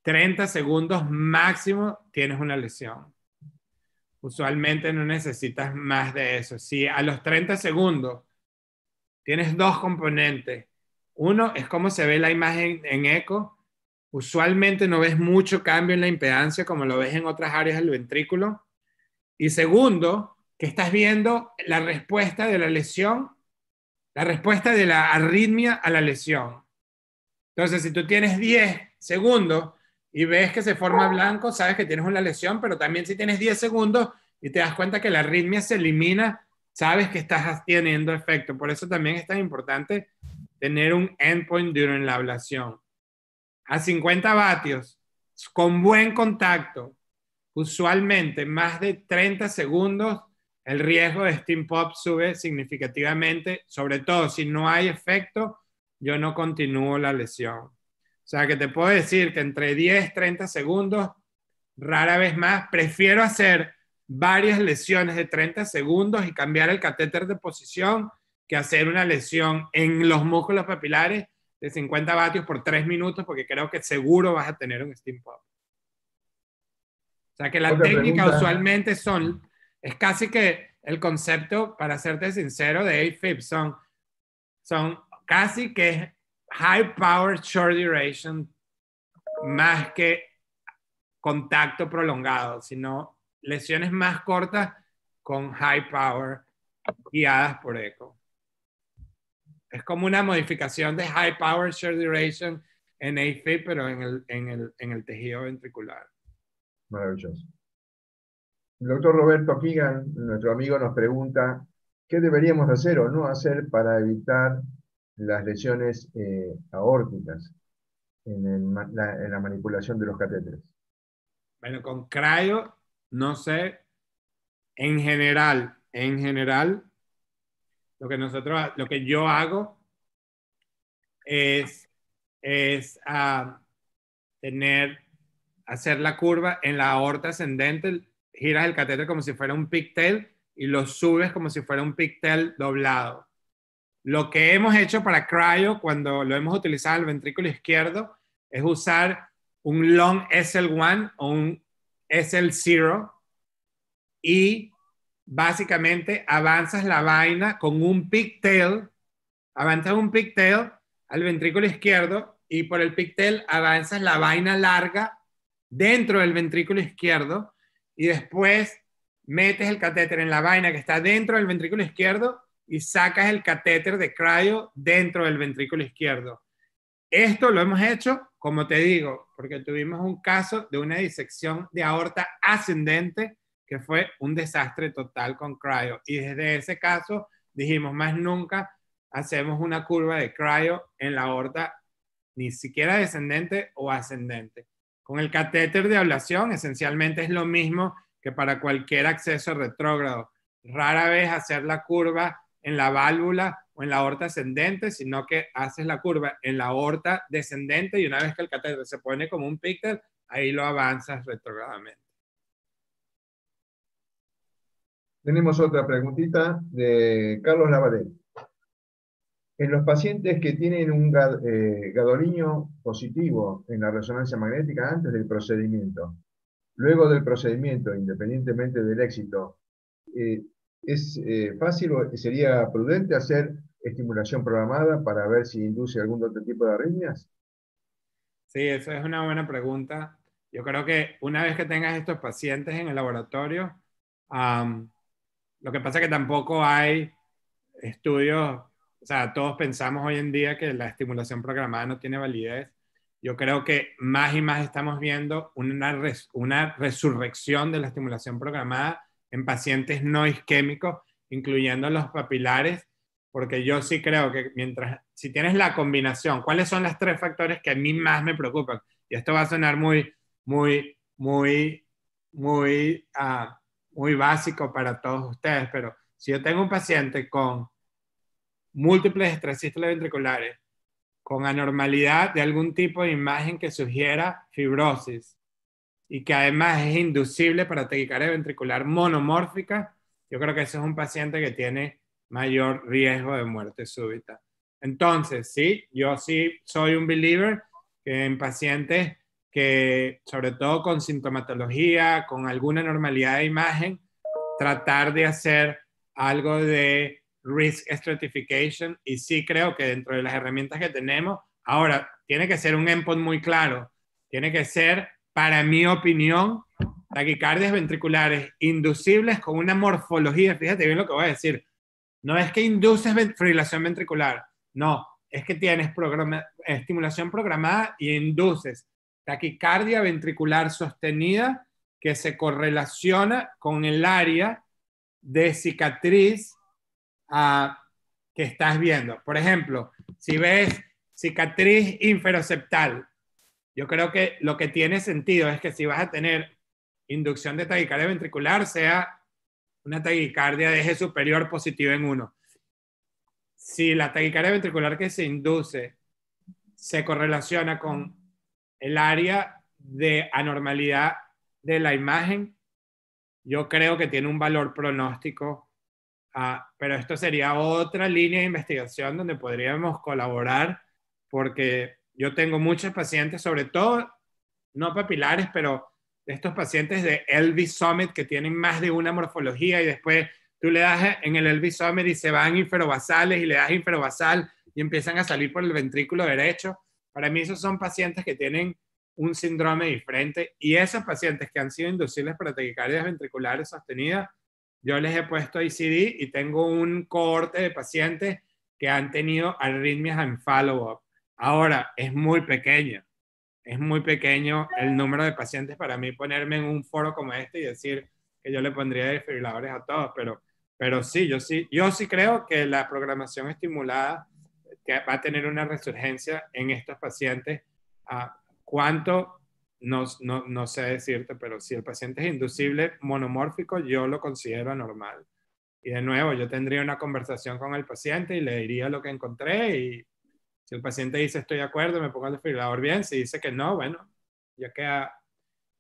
30 segundos máximo, tienes una lesión. Usualmente no necesitas más de eso. Si a los 30 segundos tienes dos componentes, uno es cómo se ve la imagen en eco. Usualmente no ves mucho cambio en la impedancia como lo ves en otras áreas del ventrículo. Y segundo, que estás viendo la respuesta de la lesión la respuesta de la arritmia a la lesión. Entonces, si tú tienes 10 segundos y ves que se forma blanco, sabes que tienes una lesión, pero también si tienes 10 segundos y te das cuenta que la arritmia se elimina, sabes que estás teniendo efecto. Por eso también es tan importante tener un endpoint durante la ablación. A 50 vatios, con buen contacto, usualmente más de 30 segundos el riesgo de Steam Pop sube significativamente, sobre todo si no hay efecto, yo no continúo la lesión. O sea que te puedo decir que entre 10, 30 segundos, rara vez más, prefiero hacer varias lesiones de 30 segundos y cambiar el catéter de posición que hacer una lesión en los músculos papilares de 50 vatios por 3 minutos, porque creo que seguro vas a tener un steam pop. O sea que la técnicas técnica usualmente son es casi que el concepto, para serte sincero, de AFib son, son casi que high power, short duration, más que contacto prolongado, sino lesiones más cortas con high power guiadas por eco. Es como una modificación de high power, short duration en AFib, pero en el, en el tejido ventricular. Maravilloso. El doctor Roberto Keegan, nuestro amigo, nos pregunta qué deberíamos hacer o no hacer para evitar las lesiones eh, aórticas en, la, manipulación de los catéteres. Bueno, con crayo, no sé, en general, en general, lo que nosotros, lo que yo hago es, ah, tener, hacer la curva en la aorta ascendente giras el catéter como si fuera un pigtail y lo subes como si fuera un pigtail doblado. Lo que hemos hecho para cryo cuando lo hemos utilizado el ventrículo izquierdo es usar un long SL1 o un SL0 y básicamente avanzas la vaina con un pigtail, avanzas un pigtail al ventrículo izquierdo y por el pigtail avanzas la vaina larga dentro del ventrículo izquierdo y después metes el catéter en la vaina que está dentro del ventrículo izquierdo y sacas el catéter de cryo dentro del ventrículo izquierdo. Esto lo hemos hecho, como te digo, porque tuvimos un caso de una disección de aorta ascendente que fue un desastre total con cryo. Y desde ese caso dijimos, más nunca hacemos una curva de cryo en la aorta, ni siquiera descendente o ascendente. Con el catéter de ablación esencialmente es lo mismo que para cualquier acceso retrógrado. Rara vez hacer la curva en la válvula o en la aorta ascendente, sino que haces la curva en la aorta descendente y una vez que el catéter se pone como un píxel, ahí lo avanzas retrógradamente. Tenemos otra preguntita de Carlos Lavarelli. En los pacientes que tienen un eh, gadolinio positivo en la resonancia magnética antes del procedimiento, luego del procedimiento, independientemente del éxito, eh, es eh, fácil o sería prudente hacer estimulación programada para ver si induce algún otro tipo de arritmias? Sí, esa es una buena pregunta. Yo creo que una vez que tengas estos pacientes en el laboratorio, lo que pasa es que tampoco hay estudios o sea, todos pensamos hoy en día que la estimulación programada no tiene validez. Yo creo que más y más estamos viendo una, resurrección de la estimulación programada en pacientes no isquémicos, incluyendo los papilares, porque yo sí creo que mientras, si tienes la combinación, ¿cuáles son los tres factores que a mí más me preocupan? Y esto va a sonar muy, muy, muy, muy, ah, muy básico para todos ustedes, pero si yo tengo un paciente con múltiples estresistas ventriculares con anormalidad de algún tipo de imagen que sugiera fibrosis y que además es inducible para taquicardia ventricular monomórfica, yo creo que ese es un paciente que tiene mayor riesgo de muerte súbita. Entonces, sí, yo sí soy un believer en pacientes que, sobre todo con sintomatología, con alguna anormalidad de imagen, tratar de hacer algo de risk stratification y sí creo que dentro de las herramientas que tenemos, ahora tiene que ser un endpoint muy claro, tiene que ser, para mi opinión, taquicardias ventriculares inducibles con una morfología, fíjate bien lo que voy a decir, no es que induces fibrilación ventricular, no, es que tienes programa, estimulación programada y induces taquicardia ventricular sostenida que se correlaciona con el área de cicatriz que estás viendo. Por ejemplo, si ves cicatriz inferoceptal, yo creo que lo que tiene sentido es que si vas a tener inducción de taquicardia ventricular, sea una taquicardia de eje superior positivo en uno. Si la taquicardia ventricular que se induce se correlaciona con el área de anormalidad de la imagen, yo creo que tiene un valor pronóstico Ah, pero esto sería otra línea de investigación donde podríamos colaborar porque yo tengo muchos pacientes, sobre todo, no papilares, pero estos pacientes de Elvis Summit que tienen más de una morfología y después tú le das en el Elvis Summit y se van inferobasales y le das inferobasal y empiezan a salir por el ventrículo derecho. Para mí esos son pacientes que tienen un síndrome diferente y esos pacientes que han sido inducibles para taquicardias ventriculares sostenidas yo les he puesto ICD y tengo un cohorte de pacientes que han tenido arritmias en follow-up. Ahora, es muy pequeño, es muy pequeño el número de pacientes para mí ponerme en un foro como este y decir que yo le pondría desfibriladores a todos, pero, pero sí, yo sí, yo sí creo que la programación estimulada que va a tener una resurgencia en estos pacientes. Ah, ¿Cuánto no, no, no sé decirte, pero si el paciente es inducible monomórfico, yo lo considero anormal. Y de nuevo, yo tendría una conversación con el paciente y le diría lo que encontré y si el paciente dice estoy de acuerdo, me pongo el desfibrilador bien, si dice que no, bueno, ya queda,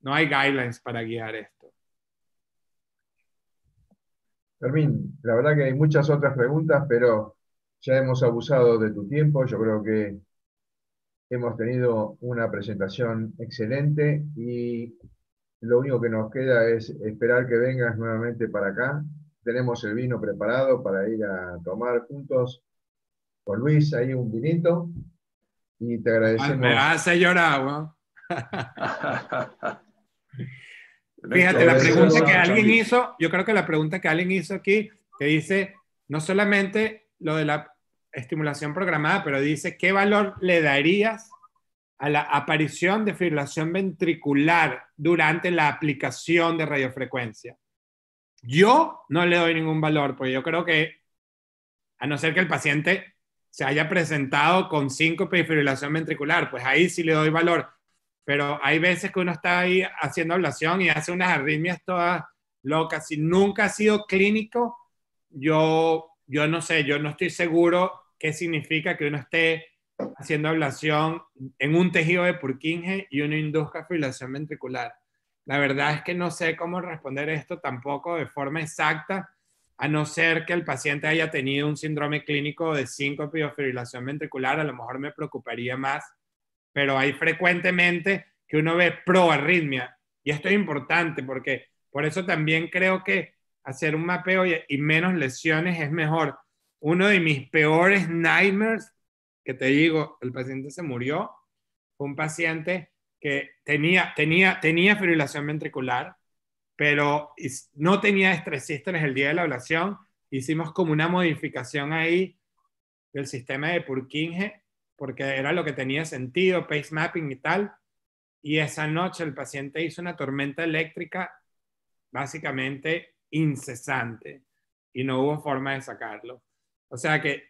no hay guidelines para guiar esto. Fermín, la verdad que hay muchas otras preguntas, pero ya hemos abusado de tu tiempo. Yo creo que Hemos tenido una presentación excelente y lo único que nos queda es esperar que vengas nuevamente para acá. Tenemos el vino preparado para ir a tomar juntos con Luis ahí un vinito y te agradecemos. Me hace llorar, ¿no? [laughs] Fíjate, la pregunta que alguien hizo, yo creo que la pregunta que alguien hizo aquí, que dice, no solamente lo de la estimulación programada, pero dice, ¿qué valor le darías a la aparición de fibrilación ventricular durante la aplicación de radiofrecuencia? Yo no le doy ningún valor, porque yo creo que, a no ser que el paciente se haya presentado con síncope y fibrilación ventricular, pues ahí sí le doy valor. Pero hay veces que uno está ahí haciendo ablación y hace unas arritmias todas locas. y nunca ha sido clínico, yo, yo no sé, yo no estoy seguro qué significa que uno esté haciendo ablación en un tejido de Purkinje y uno induzca fibrilación ventricular. La verdad es que no sé cómo responder esto tampoco de forma exacta, a no ser que el paciente haya tenido un síndrome clínico de síncope o fibrilación ventricular, a lo mejor me preocuparía más, pero hay frecuentemente que uno ve proarritmia y esto es importante porque por eso también creo que hacer un mapeo y, y menos lesiones es mejor uno de mis peores nightmares, que te digo, el paciente se murió, fue un paciente que tenía, tenía, tenía fibrilación ventricular, pero no tenía en el día de la ablación. Hicimos como una modificación ahí del sistema de Purkinje, porque era lo que tenía sentido, pace mapping y tal. Y esa noche el paciente hizo una tormenta eléctrica básicamente incesante y no hubo forma de sacarlo. O sea que,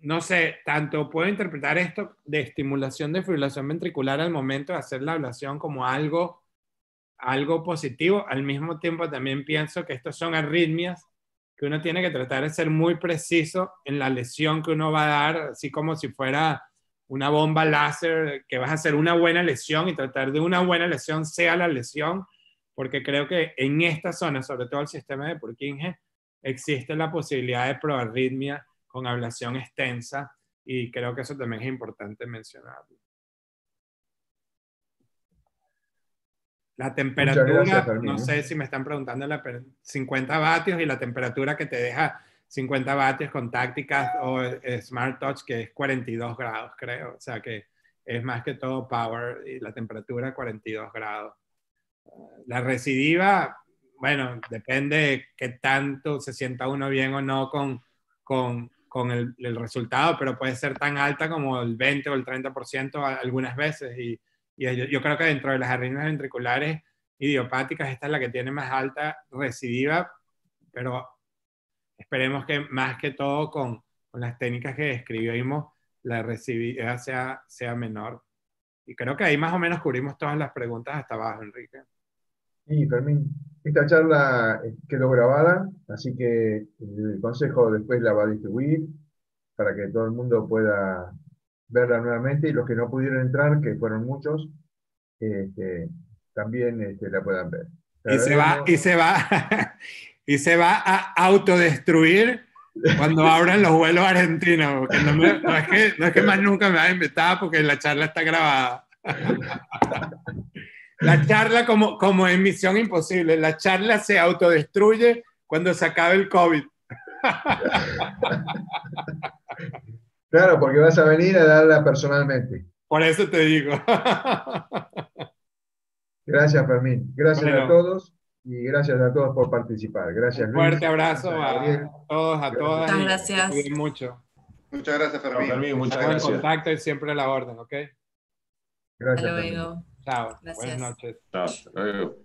no sé, tanto puedo interpretar esto de estimulación de fibrilación ventricular al momento de hacer la ablación como algo, algo positivo. Al mismo tiempo también pienso que estas son arritmias que uno tiene que tratar de ser muy preciso en la lesión que uno va a dar, así como si fuera una bomba láser, que vas a hacer una buena lesión y tratar de una buena lesión sea la lesión, porque creo que en esta zona, sobre todo el sistema de Purkinje, existe la posibilidad de proarritmia con ablación extensa y creo que eso también es importante mencionarlo. La temperatura, no ¿eh? sé si me están preguntando, la 50 vatios y la temperatura que te deja 50 vatios con tácticas o Smart Touch, que es 42 grados, creo. O sea que es más que todo power y la temperatura 42 grados. La recidiva, bueno, depende de qué tanto se sienta uno bien o no con, con, con el, resultado, pero puede ser tan alta como el 20 o el 30% algunas veces. Y, yo creo que dentro de las arritmias ventriculares idiopáticas, esta es la que tiene más alta recidiva, pero esperemos que más que todo con, con las técnicas que describimos, la recidiva sea, sea menor. Y creo que ahí más o menos cubrimos todas las preguntas hasta abajo, Enrique. Y Fermín, esta charla eh, quedó grabada, así que eh, el consejo después la va a distribuir para que todo el mundo pueda verla nuevamente y los que no pudieron entrar, que fueron muchos, este, también este, la puedan ver. y se, va, y, se va, [laughs] y se va a autodestruir cuando abran los vuelos argentinos. no, es que, no más nunca me haya invitado porque la charla está grabada. [laughs] La charla, como, como en Misión Imposible, la charla se autodestruye cuando se acabe el COVID. [laughs] Claro, porque vas a venir a darla personalmente. Por eso te digo. [laughs] Gracias, Fermín. Gracias a todos y gracias a todos por participar. Gracias, Un fuerte abrazo a, todos, a todas. Muchas gracias. mucho. Muchas gracias, Fermín. No, contacto y siempre a la orden, ¿ok? Gracias. Chao. Buenas noches. Chao.